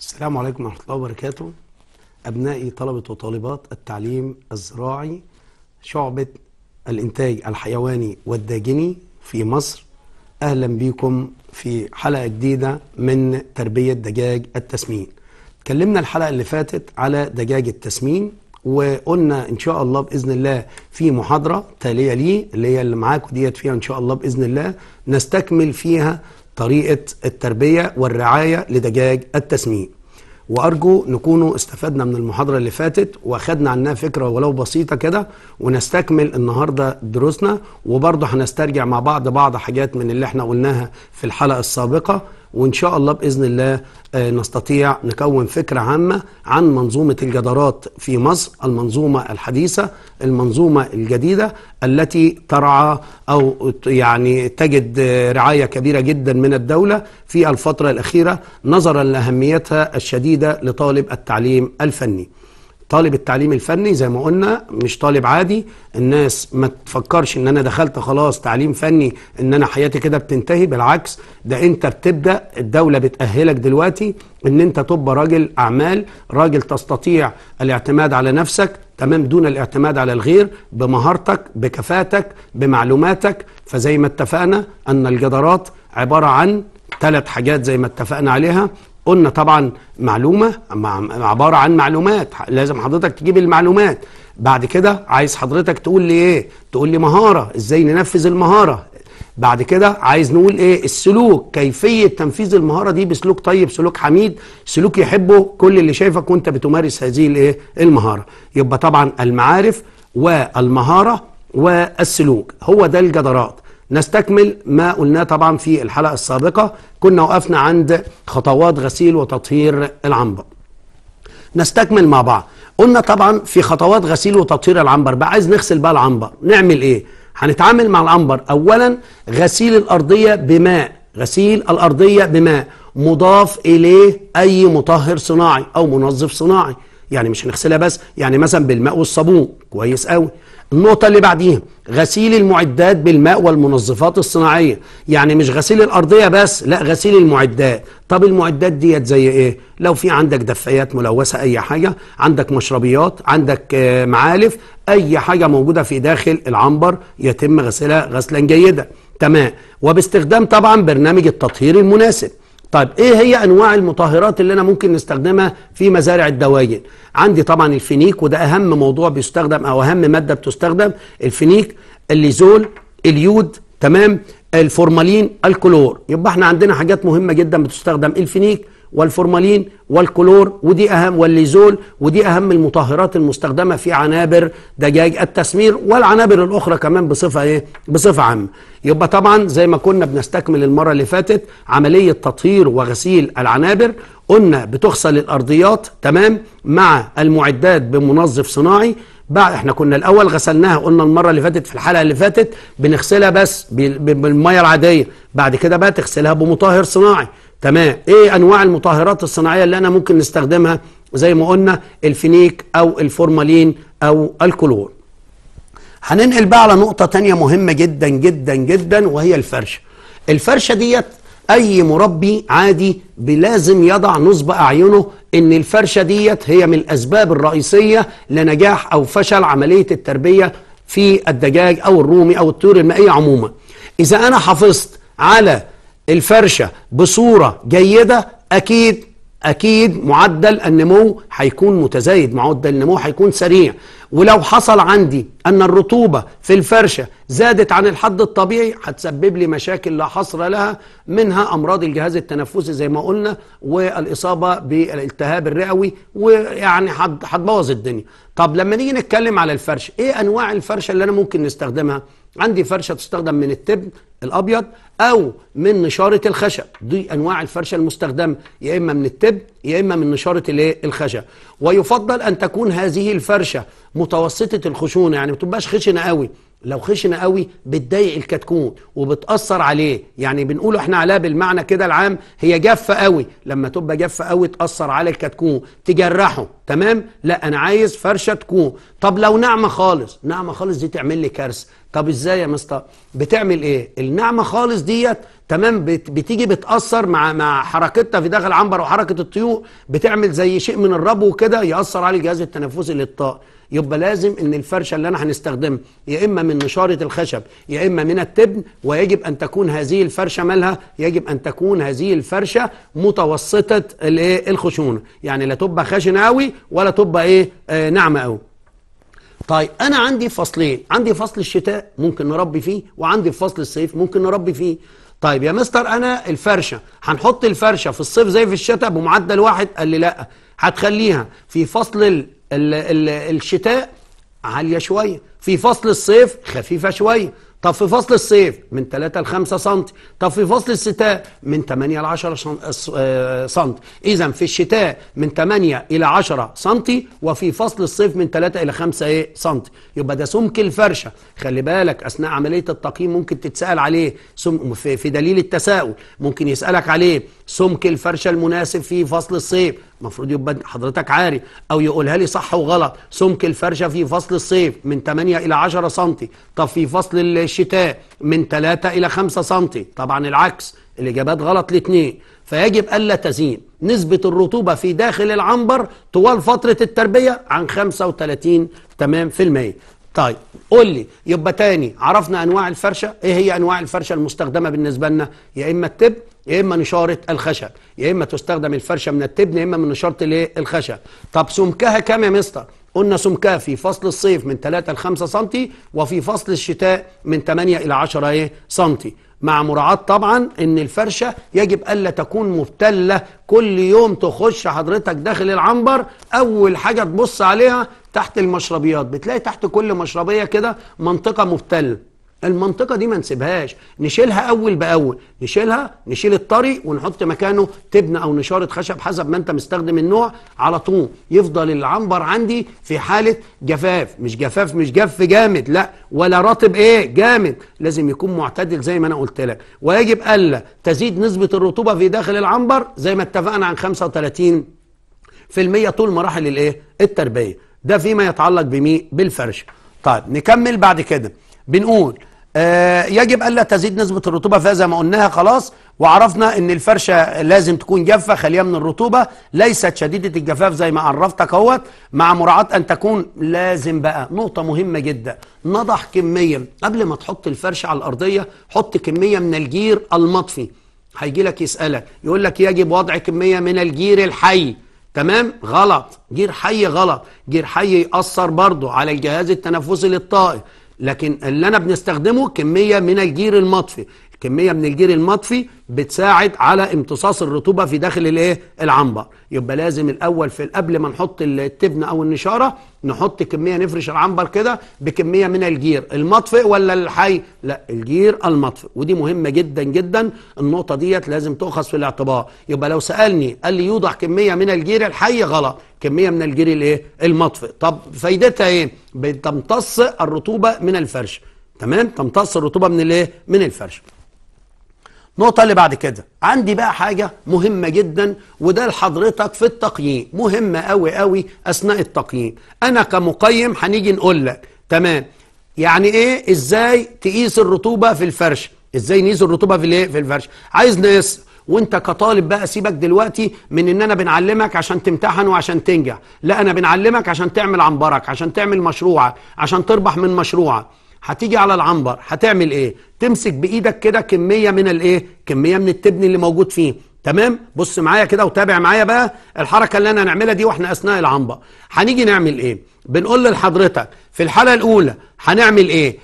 السلام عليكم ورحمة الله وبركاته أبنائي طلبة وطالبات التعليم الزراعي شعبة الإنتاج الحيواني والداجني في مصر أهلا بكم في حلقة جديدة من تربية دجاج التسمين اتكلمنا الحلقة اللي فاتت على دجاج التسمين وقلنا ان شاء الله باذن الله في محاضره تاليه ليه اللي هي اللي معاكم ديت فيها ان شاء الله باذن الله نستكمل فيها طريقة التربية والرعاية لدجاج التسمين وأرجو نكونوا استفدنا من المحاضرة اللي فاتت وأخدنا عنها فكرة ولو بسيطة كده ونستكمل النهاردة دروسنا وبرضه هنسترجع مع بعض بعض حاجات من اللي احنا قلناها في الحلقة السابقة وإن شاء الله بإذن الله آه، نستطيع نكون فكرة عامة عن منظومة الجدارات في مصر المنظومة الحديثة المنظومة الجديدة التي ترعى أو يعني تجد آه، رعاية كبيرة جدا من الدولة في الفترة الأخيرة نظرا لأهميتها الشديدة لطالب التعليم الفني طالب التعليم الفني زي ما قلنا مش طالب عادي الناس ما تفكرش ان انا دخلت خلاص تعليم فني ان انا حياتي كده بتنتهي بالعكس ده انت بتبدا الدوله بتاهلك دلوقتي ان انت تبقى راجل اعمال راجل تستطيع الاعتماد على نفسك تمام دون الاعتماد على الغير بمهارتك بكفاءتك بمعلوماتك فزي ما اتفقنا ان الجدارات عباره عن ثلاث حاجات زي ما اتفقنا عليها قلنا طبعا معلومة عبارة عن معلومات لازم حضرتك تجيب المعلومات بعد كده عايز حضرتك تقول لي ايه تقول لي مهارة ازاي ننفذ المهارة بعد كده عايز نقول ايه السلوك كيفية تنفيذ المهارة دي بسلوك طيب سلوك حميد سلوك يحبه كل اللي شايفك وانت بتمارس هذه الايه المهارة يبقى طبعا المعارف والمهارة والسلوك هو ده الجدرات نستكمل ما قلناه طبعا في الحلقة السابقة كنا وقفنا عند خطوات غسيل وتطهير العنبر نستكمل مع بعض قلنا طبعا في خطوات غسيل وتطهير العنبر بقى عايز نغسل بقى العنبر نعمل ايه هنتعامل مع العنبر اولا غسيل الارضية بماء غسيل الارضية بماء مضاف اليه اي مطهر صناعي او منظف صناعي يعني مش هنغسلها بس يعني مثلا بالماء والصابون كويس قوي النقطة اللي بعديها غسيل المعدات بالماء والمنظفات الصناعية يعني مش غسيل الأرضية بس لا غسيل المعدات طب المعدات ديت زي ايه لو في عندك دفايات ملوثة أي حاجة عندك مشربيات عندك آه، معالف أي حاجة موجودة في داخل العنبر يتم غسلها غسلا جيدا تمام وباستخدام طبعا برنامج التطهير المناسب طيب ايه هي انواع المطهرات اللي انا ممكن نستخدمها في مزارع الدواجن عندي طبعا الفينيك وده اهم موضوع بيستخدم او اهم ماده بتستخدم الفينيك الليزول اليود تمام الفورمالين الكلور يبقى احنا عندنا حاجات مهمه جدا بتستخدم الفينيك والفورمالين والكلور ودي أهم والليزول ودي أهم المطهرات المستخدمة في عنابر دجاج التسمير والعنابر الأخرى كمان بصفة إيه؟ بصفة عامة. يبقى طبعا زي ما كنا بنستكمل المرة اللي فاتت عملية تطهير وغسيل العنابر قلنا بتغسل الأرضيات تمام مع المعدات بمنظف صناعي بعد احنا كنا الاول غسلناها قلنا المره اللي فاتت في الحلقه اللي فاتت بنغسلها بس بالميه العاديه بعد كده بقى تغسلها بمطهر صناعي تمام ايه انواع المطهرات الصناعيه اللي انا ممكن نستخدمها زي ما قلنا الفينيك او الفورمالين او الكلور هننقل بقى على نقطه تانية مهمه جدا جدا جدا وهي الفرشه الفرشه ديت اي مربي عادي لازم يضع نصب اعينه ان الفرشه ديت هي من الاسباب الرئيسيه لنجاح او فشل عمليه التربيه في الدجاج او الرومي او الطيور المائيه عموما اذا انا حافظت على الفرشة بصورة جيدة أكيد أكيد معدل النمو هيكون متزايد معدل النمو هيكون سريع ولو حصل عندي أن الرطوبة في الفرشة زادت عن الحد الطبيعي هتسبب لي مشاكل لا حصر لها منها أمراض الجهاز التنفسي زي ما قلنا والإصابة بالالتهاب الرئوي ويعني هتبوظ الدنيا طب لما نيجي نتكلم على الفرش إيه أنواع الفرشة اللي أنا ممكن نستخدمها؟ عندي فرشه تستخدم من التبن الابيض او من نشاره الخشب دي انواع الفرشه المستخدمه يا اما من التبن يا اما من نشاره الايه الخشب ويفضل ان تكون هذه الفرشه متوسطه الخشونه يعني ما تبقاش خشنه قوي لو خشنه قوي بتضايق الكتكوت وبتاثر عليه يعني بنقول احنا عليها بالمعنى كده العام هي جافه قوي لما تبقى جافه قوي تاثر على الكتكوت تجرحه تمام لا انا عايز فرشه تكون طب لو ناعمه خالص ناعمه خالص دي تعمل لي كارثه طب ازاي يا مستر بتعمل ايه الناعمه خالص ديت تمام بتيجي بتاثر مع مع حركتها في داخل العنبر وحركه الطيور بتعمل زي شيء من الربو كده ياثر على الجهاز التنفسي للطائر يبقى لازم ان الفرشه اللي انا هنستخدمها يا اما من نشاره الخشب يا اما من التبن ويجب ان تكون هذه الفرشه مالها يجب ان تكون هذه الفرشه متوسطه الخشونه يعني لا تبقى خشنه قوي ولا تبقى ايه آه ناعمه قوي طيب انا عندي فصلين عندي فصل الشتاء ممكن نربي فيه وعندي فصل الصيف ممكن نربي فيه طيب يا مستر انا الفرشه هنحط الفرشه في الصيف زي في الشتاء بمعدل واحد قال لي لا هتخليها في فصل الـ الـ الـ الشتاء عاليه شويه في فصل الصيف خفيفه شويه طب في فصل الصيف من 3 ل 5 سم طب في فصل الشتاء من 8 ل 10 سم اذا في الشتاء من 8 الى 10 سم وفي فصل الصيف من 3 الى 5 ايه سم يبقى ده سمك الفرشه خلي بالك اثناء عمليه التقييم ممكن تتسال عليه سم في, في دليل التساؤل ممكن يسالك عليه سمك الفرشه المناسب في فصل الصيف المفروض يبقى حضرتك عاري او يقولها لي صح وغلط سمك الفرشه في فصل الصيف من 8 الى 10 سم طب في فصل الشتاء من 3 الى 5 سم طبعا العكس الاجابات غلط الاثنين فيجب الا تزين نسبه الرطوبه في داخل العنبر طوال فتره التربيه عن 35 تمام في المية طيب قول لي يبقى تاني عرفنا انواع الفرشه ايه هي انواع الفرشه المستخدمه بالنسبه لنا يا اما التب يا اما نشاره الخشب يا اما تستخدم الفرشه من التبن يا اما من نشاره الايه الخشب طب سمكها كام يا مستر قلنا سمكها في فصل الصيف من 3 ل 5 سم وفي فصل الشتاء من 8 الى 10 ايه سم مع مراعاة طبعا ان الفرشة يجب الا تكون مبتلة كل يوم تخش حضرتك داخل العنبر اول حاجة تبص عليها تحت المشربيات بتلاقي تحت كل مشربيه كده منطقه مبتله المنطقه دي ما نسيبهاش نشيلها اول باول نشيلها نشيل الطري ونحط مكانه تبنه او نشاره خشب حسب ما انت مستخدم النوع على طول يفضل العنبر عندي في حاله جفاف مش جفاف مش جف جامد لا ولا رطب ايه جامد لازم يكون معتدل زي ما انا قلت لك ويجب الا تزيد نسبه الرطوبه في داخل العنبر زي ما اتفقنا عن 35 طول مراحل الايه التربيه ده فيما يتعلق بمين بالفرش طيب نكمل بعد كده بنقول آه يجب الا تزيد نسبه الرطوبه فيها زي ما قلناها خلاص وعرفنا ان الفرشه لازم تكون جافه خاليه من الرطوبه ليست شديده الجفاف زي ما عرفتك اهوت مع مراعاه ان تكون لازم بقى نقطه مهمه جدا نضح كميه قبل ما تحط الفرشه على الارضيه حط كميه من الجير المطفي هيجي لك يسالك يقول لك يجب وضع كميه من الجير الحي تمام غلط جير حي غلط جير حي يأثر برضه على الجهاز التنفسي للطائر لكن اللي انا بنستخدمه كميه من الجير المطفي كميه من الجير المطفي بتساعد على امتصاص الرطوبه في داخل الايه العنبر يبقى لازم الاول في قبل ما نحط التبن او النشاره نحط كميه نفرش العنبر كده بكميه من الجير المطفئ ولا الحي لا الجير المطفئ ودي مهمه جدا جدا النقطه ديت لازم تؤخذ في الاعتبار يبقى لو سالني قال لي يوضع كميه من الجير الحي غلط كميه من الجير الايه المطفئ طب فايدتها ايه بتمتص الرطوبه من الفرش تمام تمتص الرطوبه من الايه من الفرش النقطة اللي بعد كده عندي بقى حاجة مهمة جدا وده لحضرتك في التقييم مهمة قوي قوي أثناء التقييم أنا كمقيم هنيجي نقول لك تمام يعني إيه إزاي تقيس الرطوبة في الفرش إزاي نقيس الرطوبة في الإيه في الفرش عايز نقيس وانت كطالب بقى سيبك دلوقتي من ان انا بنعلمك عشان تمتحن وعشان تنجح لا انا بنعلمك عشان تعمل عنبرك عشان تعمل مشروعك عشان تربح من مشروعك هتيجي على العنبر هتعمل ايه تمسك بايدك كده كميه من الايه كميه من التبن اللي موجود فيه تمام بص معايا كده وتابع معايا بقى الحركه اللي انا هنعملها دي واحنا اثناء العنبر هنيجي نعمل ايه بنقول لحضرتك في الحاله الاولى هنعمل ايه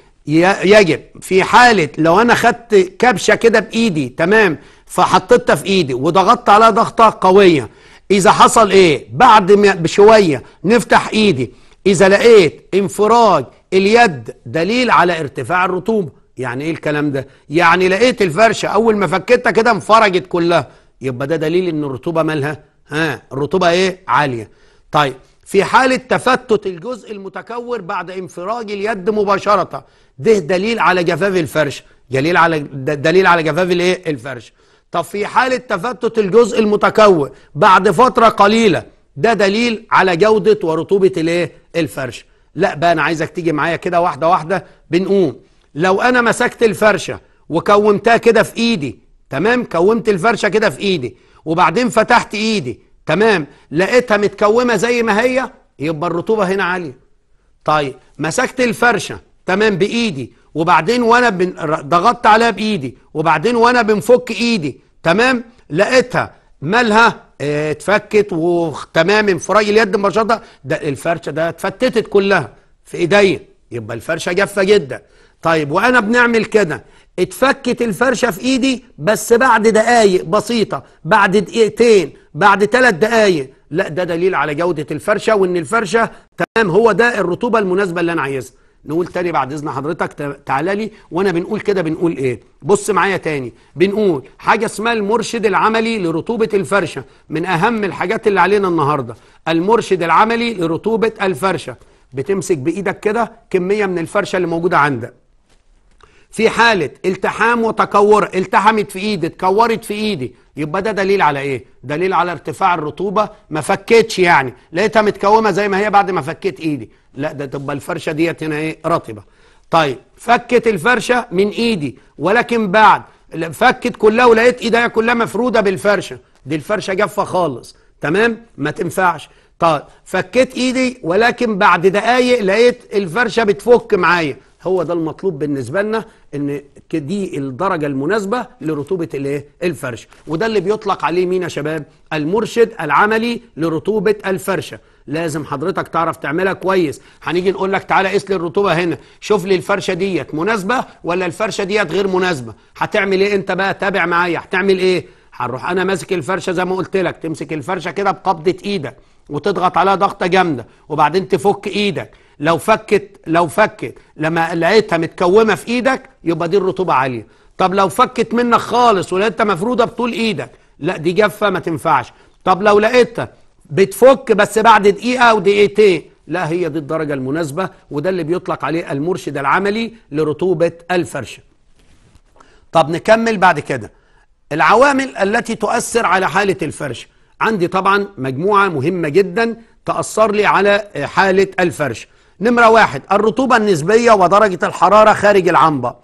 يجب في حاله لو انا خدت كبشه كده بايدي تمام فحطيتها في ايدي وضغطت عليها ضغطه قويه اذا حصل ايه بعد بشويه نفتح ايدي اذا لقيت انفراج اليد دليل على ارتفاع الرطوبة يعني ايه الكلام ده يعني لقيت الفرشة اول ما فكتها كده انفرجت كلها يبقى ده دليل ان الرطوبة مالها ها الرطوبة ايه عالية طيب في حالة تفتت الجزء المتكور بعد انفراج اليد مباشرة ده دليل على جفاف الفرش دليل على دليل على جفاف الايه الفرش طب في حالة تفتت الجزء المتكور بعد فترة قليلة ده دليل على جودة ورطوبة الايه الفرش لا بقى انا عايزك تيجي معايا كده واحده واحده بنقوم لو انا مسكت الفرشه وكومتها كده في ايدي تمام كومت الفرشه كده في ايدي وبعدين فتحت ايدي تمام لقيتها متكومه زي ما هي يبقى الرطوبه هنا عاليه طيب مسكت الفرشه تمام بايدي وبعدين وانا بن... ضغطت عليها بايدي وبعدين وانا بنفك ايدي تمام لقيتها مالها اتفكت وتمام انفراج اليد مباشره ده الفرشه ده اتفتتت كلها في ايديا يبقى الفرشه جافه جدا طيب وانا بنعمل كده اتفكت الفرشه في ايدي بس بعد دقائق بسيطه بعد دقيقتين بعد ثلاث دقائق لا ده دليل على جوده الفرشه وان الفرشه تمام هو ده الرطوبه المناسبه اللي انا عايزها نقول تاني بعد اذن حضرتك تعالى لي وانا بنقول كده بنقول ايه بص معايا تاني بنقول حاجه اسمها المرشد العملي لرطوبه الفرشه من اهم الحاجات اللي علينا النهارده المرشد العملي لرطوبه الفرشه بتمسك بايدك كده كميه من الفرشه اللي موجوده عندك في حالة التحام وتكور التحمت في ايدي اتكورت في ايدي يبقى ده دليل على ايه دليل على ارتفاع الرطوبة ما فكتش يعني لقيتها متكومة زي ما هي بعد ما فكيت ايدي لا ده تبقى الفرشة ديت هنا ايه رطبة طيب فكت الفرشة من ايدي ولكن بعد فكت كلها ولقيت ايديا كلها مفرودة بالفرشة دي الفرشة جافة خالص تمام ما تنفعش طيب فكيت ايدي ولكن بعد دقايق لقيت الفرشة بتفك معايا هو ده المطلوب بالنسبه لنا ان دي الدرجه المناسبه لرطوبه الايه الفرشه وده اللي بيطلق عليه مين يا شباب المرشد العملي لرطوبه الفرشه لازم حضرتك تعرف تعملها كويس هنيجي نقول لك تعالى قيس لي الرطوبه هنا شوف لي الفرشه ديت مناسبه ولا الفرشه ديت غير مناسبه هتعمل ايه انت بقى تابع معايا هتعمل ايه هنروح انا ماسك الفرشه زي ما قلت لك تمسك الفرشه كده بقبضه ايدك وتضغط عليها ضغطه جامده وبعدين تفك ايدك لو فكت لو فكت لما لقيتها متكومه في ايدك يبقى دي الرطوبه عاليه طب لو فكت منك خالص ولقيتها مفروده بطول ايدك لا دي جافه ما تنفعش طب لو لقيتها بتفك بس بعد دقيقه او دقيقتين لا هي دي الدرجه المناسبه وده اللي بيطلق عليه المرشد العملي لرطوبه الفرشه طب نكمل بعد كده العوامل التي تؤثر على حاله الفرشه عندي طبعا مجموعه مهمه جدا تاثر لي على حاله الفرش نمرة واحد الرطوبة النسبية ودرجة الحرارة خارج العنبة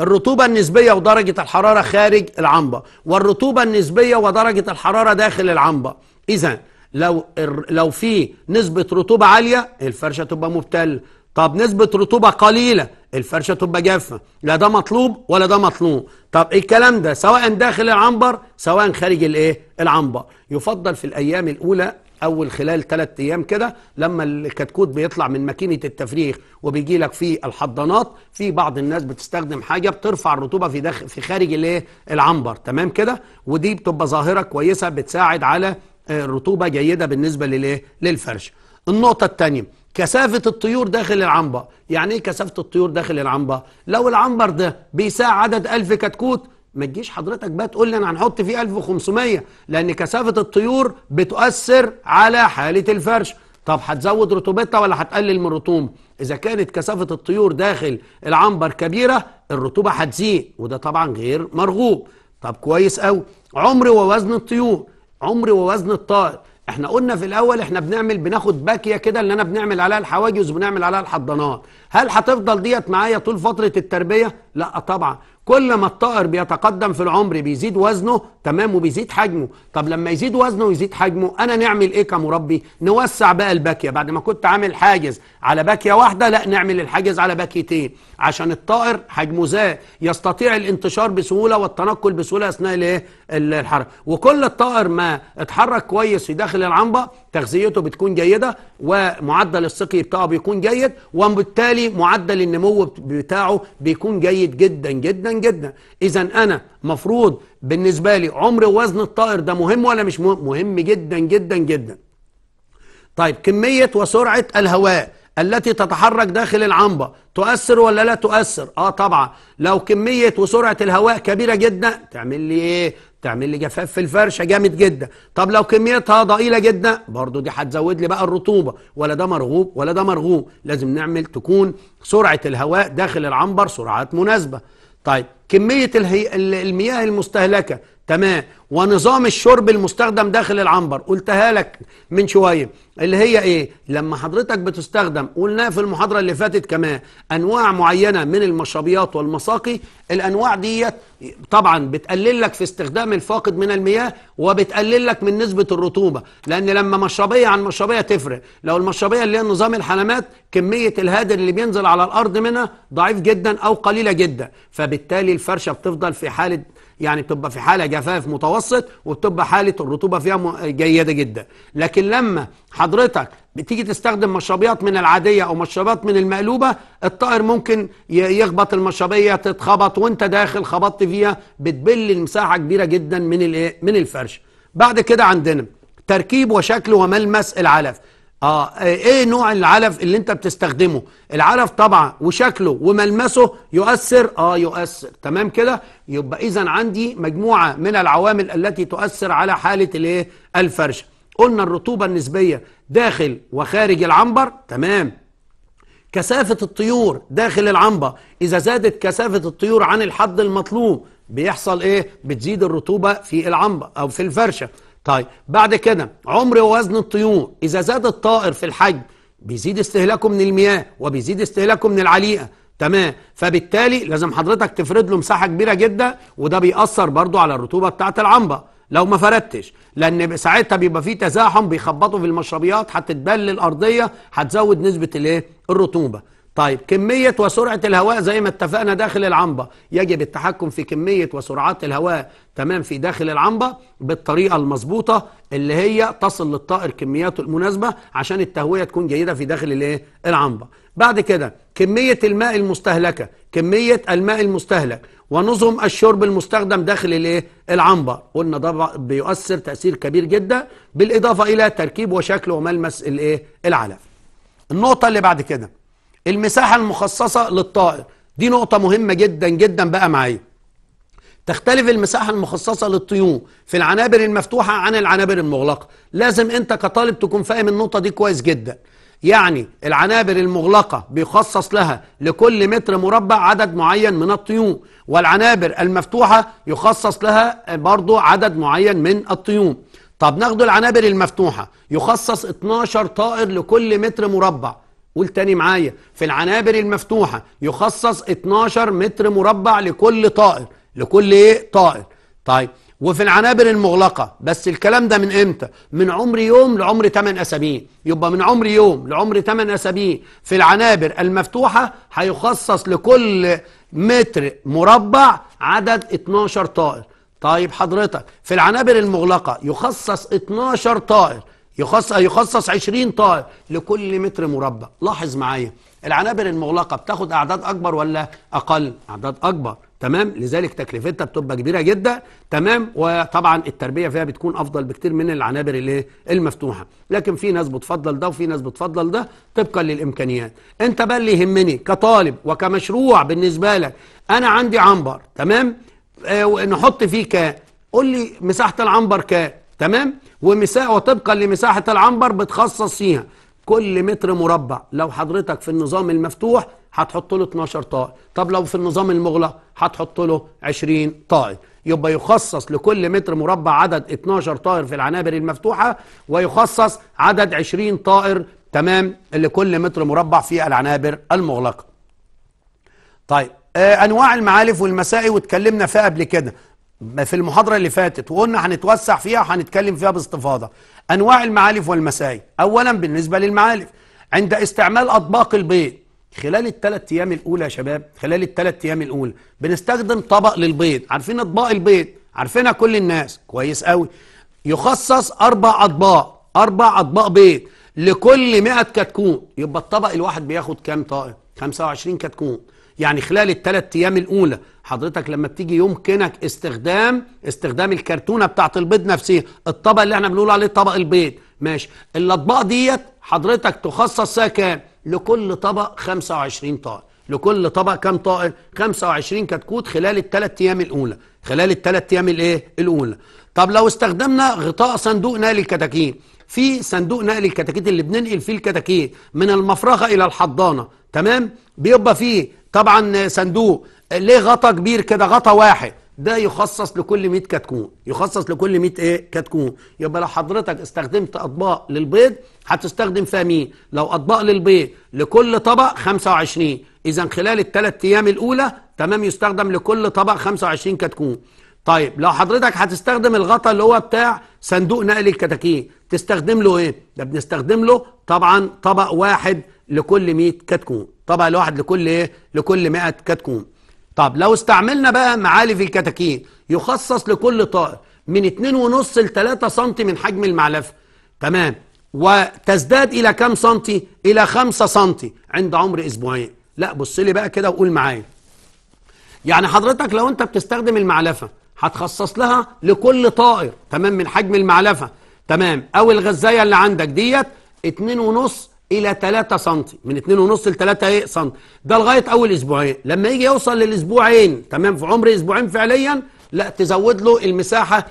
الرطوبة النسبية ودرجة الحرارة خارج العنبة والرطوبة النسبية ودرجة الحرارة داخل العنبة إذا لو لو في نسبة رطوبة عالية الفرشة تبقى مبتلة طب نسبة رطوبة قليلة الفرشة تبقى جافة لا ده مطلوب ولا ده مطلوب طب إيه الكلام ده سواء داخل العنبر سواء خارج الايه العنبر يفضل في الأيام الأولى اول خلال ثلاث ايام كده لما الكتكوت بيطلع من ماكينه التفريخ وبيجي لك في الحضانات في بعض الناس بتستخدم حاجه بترفع الرطوبه في داخل في خارج الايه العنبر تمام كده ودي بتبقى ظاهره كويسه بتساعد على آه، رطوبه جيده بالنسبه للايه للفرش النقطه الثانيه كثافة الطيور داخل العنبر يعني ايه كثافة الطيور داخل العنبر لو العنبر ده بيساع عدد ألف كتكوت ما تجيش حضرتك بقى تقول لي انا هنحط فيه 1500 لان كثافه الطيور بتؤثر على حاله الفرش طب هتزود رطوبتها ولا هتقلل من الرطوبه اذا كانت كثافه الطيور داخل العنبر كبيره الرطوبه هتزيد وده طبعا غير مرغوب طب كويس قوي عمر ووزن الطيور عمر ووزن الطائر احنا قلنا في الاول احنا بنعمل بناخد باكيه كده اللي انا بنعمل عليها الحواجز وبنعمل عليها الحضانات هل هتفضل ديت معايا طول فتره التربيه لا طبعا كل ما الطائر بيتقدم في العمر بيزيد وزنه تمام وبيزيد حجمه طب لما يزيد وزنه ويزيد حجمه انا نعمل ايه كمربي نوسع بقى الباكيه بعد ما كنت عامل حاجز على باكيه واحده لا نعمل الحاجز على باكيتين عشان الطائر حجمه زاد يستطيع الانتشار بسهوله والتنقل بسهوله اثناء الايه الحركه وكل الطائر ما اتحرك كويس في داخل العنبه تغذيته بتكون جيده ومعدل السقي بتاعه بيكون جيد وبالتالي معدل النمو بتاعه بيكون جيد جدا جدا جدا اذا انا مفروض بالنسبه لي عمر وزن الطائر ده مهم ولا مش مهم مهم جدا جدا جدا طيب كميه وسرعه الهواء التي تتحرك داخل العنبة تؤثر ولا لا تؤثر اه طبعا لو كمية وسرعة الهواء كبيرة جدا تعمل لي ايه تعمل لي جفاف في الفرشة جامد جدا طب لو كميتها ضئيلة جدا برضو دي هتزود لي بقى الرطوبة ولا ده مرغوب ولا ده مرغوب لازم نعمل تكون سرعة الهواء داخل العنبر سرعات مناسبة طيب كمية المياه المستهلكة تمام ونظام الشرب المستخدم داخل العنبر قلتها لك من شويه اللي هي ايه لما حضرتك بتستخدم قلناها في المحاضره اللي فاتت كمان انواع معينه من المشربيات والمساقي الانواع ديت طبعا بتقلل لك في استخدام الفاقد من المياه وبتقلل لك من نسبه الرطوبه لان لما مشربيه عن مشربيه تفرق لو المشربيه اللي هي نظام الحلمات كميه الهادر اللي بينزل على الارض منها ضعيف جدا او قليله جدا فبالتالي الفرشه بتفضل في حاله يعني بتبقى في حالة جفاف متوسط وبتبقى حالة الرطوبة فيها جيدة جدا لكن لما حضرتك بتيجي تستخدم مشربيات من العادية أو مشربيات من المقلوبة الطائر ممكن يخبط المشربية تتخبط وانت داخل خبطت فيها بتبل المساحة كبيرة جدا من من الفرش بعد كده عندنا تركيب وشكل وملمس العلف اه إيه،, ايه نوع العلف اللي انت بتستخدمه العلف طبعا وشكله وملمسه يؤثر اه يؤثر تمام كده يبقى اذا عندي مجموعه من العوامل التي تؤثر على حاله الايه الفرشه قلنا الرطوبه النسبيه داخل وخارج العنبر تمام كثافه الطيور داخل العنبر اذا زادت كثافه الطيور عن الحد المطلوب بيحصل ايه بتزيد الرطوبه في العنبر او في الفرشه طيب بعد كده عمر ووزن الطيور إذا زاد الطائر في الحجم بيزيد استهلاكه من المياه وبيزيد استهلاكه من العليقة تمام فبالتالي لازم حضرتك تفرد له مساحة كبيرة جدا وده بيأثر برضو على الرطوبة بتاعة العنبة لو ما فردتش لأن ساعتها بيبقى في تزاحم بيخبطوا في المشربيات هتتبل الأرضية هتزود نسبة الايه الرطوبة طيب كمية وسرعة الهواء زي ما اتفقنا داخل العنبة يجب التحكم في كمية وسرعات الهواء تمام في داخل العنبة بالطريقة المظبوطة اللي هي تصل للطائر كمياته المناسبة عشان التهوية تكون جيدة في داخل الايه العنبة بعد كده كمية الماء المستهلكة كمية الماء المستهلك ونظم الشرب المستخدم داخل الايه العنبر قلنا ده بيؤثر تأثير كبير جدا بالإضافة إلى تركيب وشكل وملمس الايه العلف النقطة اللي بعد كده المساحة المخصصة للطائر دي نقطة مهمة جدا جدا بقى معايا تختلف المساحة المخصصة للطيور في العنابر المفتوحة عن العنابر المغلقة لازم انت كطالب تكون فاهم النقطة دي كويس جدا يعني العنابر المغلقة بيخصص لها لكل متر مربع عدد معين من الطيور والعنابر المفتوحة يخصص لها برضو عدد معين من الطيور طب ناخد العنابر المفتوحة يخصص 12 طائر لكل متر مربع قول تاني معايا في العنابر المفتوحة يخصص 12 متر مربع لكل طائر لكل ايه طائر طيب وفي العنابر المغلقة بس الكلام ده من امتى من عمر يوم لعمر 8 اسابيع يبقى من عمر يوم لعمر 8 اسابيع في العنابر المفتوحة هيخصص لكل متر مربع عدد 12 طائر طيب حضرتك في العنابر المغلقة يخصص 12 طائر يخص يخصص 20 طائر لكل متر مربع لاحظ معايا العنابر المغلقه بتاخد اعداد اكبر ولا اقل اعداد اكبر تمام لذلك تكلفتها بتبقى كبيره جدا تمام وطبعا التربيه فيها بتكون افضل بكتير من العنابر اللي المفتوحه لكن في ناس بتفضل ده وفي ناس بتفضل ده طبقا للامكانيات انت بقى اللي يهمني كطالب وكمشروع بالنسبه لك انا عندي عنبر تمام آه نحط فيه كام قول لي مساحه العنبر كام تمام ومساحه وطبقا لمساحه العنبر بتخصص فيها كل متر مربع لو حضرتك في النظام المفتوح هتحط له 12 طائر طب لو في النظام المغلق هتحط له 20 طائر يبقى يخصص لكل متر مربع عدد 12 طائر في العنابر المفتوحة ويخصص عدد 20 طائر تمام لكل متر مربع في العنابر المغلقة طيب آه، أنواع المعالف والمسائي واتكلمنا فيها قبل كده في المحاضرة اللي فاتت وقلنا هنتوسع فيها وهنتكلم فيها باستفاضة أنواع المعالف والمسائل أولا بالنسبة للمعالف عند استعمال أطباق البيض خلال الثلاث أيام الأولى يا شباب خلال الثلاث أيام الأولى بنستخدم طبق للبيض عارفين أطباق البيض عارفينها كل الناس كويس قوي يخصص أربع أطباق أربع أطباق بيض لكل 100 كتكون يبقى الطبق الواحد بياخد كام طائق 25 كتكون يعني خلال الثلاث ايام الاولى حضرتك لما بتيجي يمكنك استخدام استخدام الكرتونه بتاعت البيض نفسها الطبق اللي احنا بنقول عليه طبق البيض ماشي الاطباق ديت حضرتك تخصصها كام لكل طبق 25 طائر لكل طبق كام طائر 25 كتكوت خلال الثلاث ايام الاولى خلال الثلاث ايام الايه الاولى طب لو استخدمنا غطاء صندوق نقل الكتاكيت في صندوق نقل الكتاكيت اللي بننقل فيه الكتاكيت من المفرغه الى الحضانه تمام بيبقى فيه طبعا صندوق ليه غطا كبير كده غطا واحد ده يخصص لكل 100 كتكون يخصص لكل 100 ايه كتكون يبقى لو حضرتك استخدمت اطباق للبيض هتستخدم فيها لو اطباق للبيض لكل طبق 25 اذا خلال الثلاث ايام الاولى تمام يستخدم لكل طبق 25 كتكون طيب لو حضرتك هتستخدم الغطا اللي هو بتاع صندوق نقل الكتاكيت تستخدم له ايه ده بنستخدم له طبعا طبق واحد لكل 100 كتكون طبق الواحد لكل ايه لكل 100 كتكون طب لو استعملنا بقى معالي في الكتاكيت يخصص لكل طائر من 2.5 ل 3 سم من حجم المعلفه تمام وتزداد الى كام سم الى 5 سم عند عمر اسبوعين لا بص لي بقى كده وقول معايا يعني حضرتك لو انت بتستخدم المعلفه هتخصص لها لكل طائر تمام من حجم المعلفه تمام او الغزايه اللي عندك ديت 2.5 الى 3 سم من 2.5 ل 3 ايه سم ده لغايه اول اسبوعين لما يجي يوصل للاسبوعين تمام في عمر اسبوعين فعليا لا تزود له المساحه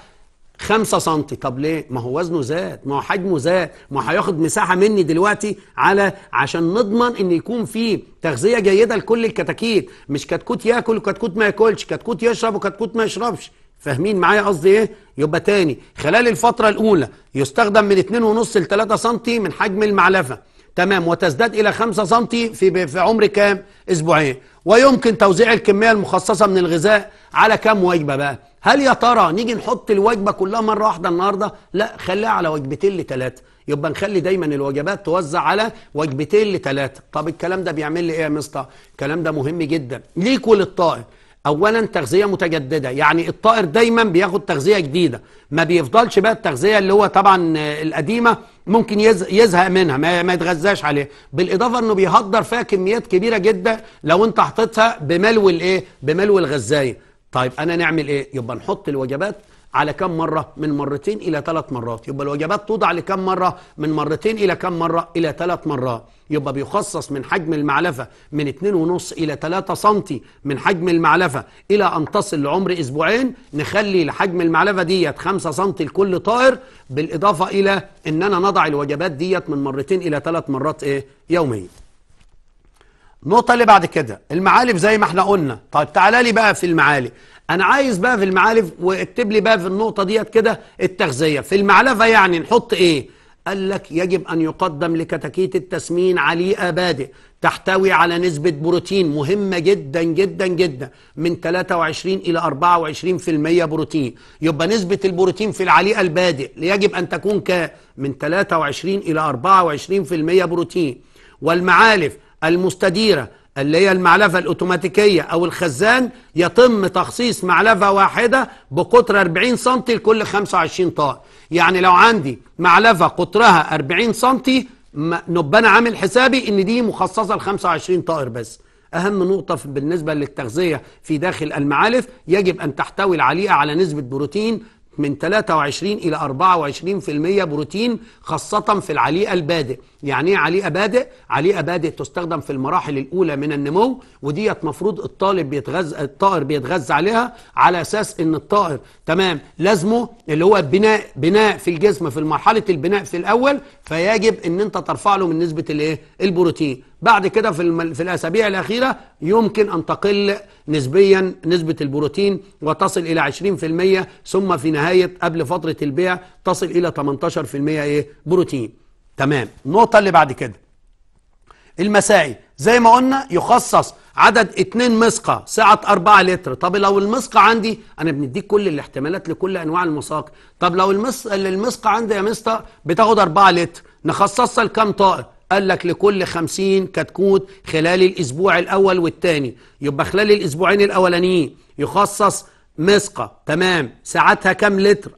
5 سم طب ليه ما هو وزنه زاد ما هو حجمه زاد ما هياخد مساحه مني دلوقتي على عشان نضمن ان يكون في تغذيه جيده لكل الكتاكيت مش كتكوت ياكل وكتكوت ما ياكلش كتكوت يشرب وكتكوت ما يشربش فاهمين معايا قصدي ايه يبقى تاني خلال الفتره الاولى يستخدم من 2.5 ل 3 سم من حجم المعلفه تمام وتزداد إلى 5 سم في في عمر كام؟ أسبوعين ويمكن توزيع الكمية المخصصة من الغذاء على كام وجبة بقى؟ هل يا ترى نيجي نحط الوجبة كلها مرة واحدة النهاردة؟ لا خليها على وجبتين لثلاثة يبقى نخلي دايما الوجبات توزع على وجبتين لثلاثة طب الكلام ده بيعمل لي إيه يا مستر؟ الكلام ده مهم جدا ليك وللطائر اولا تغذيه متجدده يعني الطائر دايما بياخد تغذيه جديده ما بيفضلش بقى التغذيه اللي هو طبعا القديمه ممكن يزهق منها ما يتغذاش عليها بالاضافه انه بيهدر فيها كميات كبيره جدا لو انت حطيتها بملو الايه بملو الغذائي طيب انا نعمل ايه يبقى نحط الوجبات على كم مرة من مرتين إلى ثلاث مرات يبقى الوجبات توضع لكم مرة من مرتين إلى كم مرة إلى ثلاث مرات يبقى بيخصص من حجم المعلفة من ونص إلى ثلاثة سنتي من حجم المعلفة إلى أن تصل لعمر أسبوعين نخلي لحجم المعلفة ديت خمسة سنتي لكل طائر بالإضافة إلى أننا نضع الوجبات ديت من مرتين إلى ثلاث مرات إيه يوميا النقطة اللي بعد كده المعالف زي ما احنا قلنا طيب تعالى لي بقى في المعالف انا عايز بقى في المعالف واكتب لي بقى في النقطة ديت كده التغذية في المعلفة يعني نحط ايه قال لك يجب أن يقدم لكتاكيت التسمين عليئة بادئ تحتوي على نسبة بروتين مهمة جدا جدا جدا من 23 إلى 24% بروتين يبقى نسبة البروتين في العليقة البادئ يجب أن تكون ك من 23 إلى 24% بروتين والمعالف المستديرة اللي هي المعلفة الأوتوماتيكية أو الخزان يتم تخصيص معلفة واحدة بقطر 40 سم لكل 25 طائر يعني لو عندي معلفة قطرها 40 سم نبنا عامل حسابي ان دي مخصصة ل 25 طائر بس أهم نقطة بالنسبة للتغذية في داخل المعالف يجب أن تحتوي العليقة على نسبة بروتين من 23 إلى 24% بروتين خاصة في العليقة البادئ يعني ايه عليقة بادئ؟ عليقة بادئ تستخدم في المراحل الأولى من النمو وديت مفروض الطالب بيتغذى الطائر بيتغذى عليها على أساس إن الطائر تمام لازمه اللي هو بناء بناء في الجسم في مرحلة البناء في الأول فيجب إن أنت ترفع له من نسبة الإيه؟ البروتين بعد كده في, في الأسابيع الأخيرة يمكن أن تقل نسبيا نسبة البروتين وتصل إلى 20% ثم في نهاية قبل فترة البيع تصل إلى 18% إيه؟ بروتين تمام النقطة اللي بعد كده المسائي زي ما قلنا يخصص عدد 2 مسقه سعة 4 لتر طب لو المسقه عندي انا بنديك كل الاحتمالات لكل انواع المساق طب لو المسقه عندي يا مستر بتاخد 4 لتر نخصصها لكام طائر قال لك لكل خمسين كتكوت خلال الأسبوع الأول والثاني يبقى خلال الأسبوعين الأولانيين يخصص مسقة تمام ساعتها كام لتر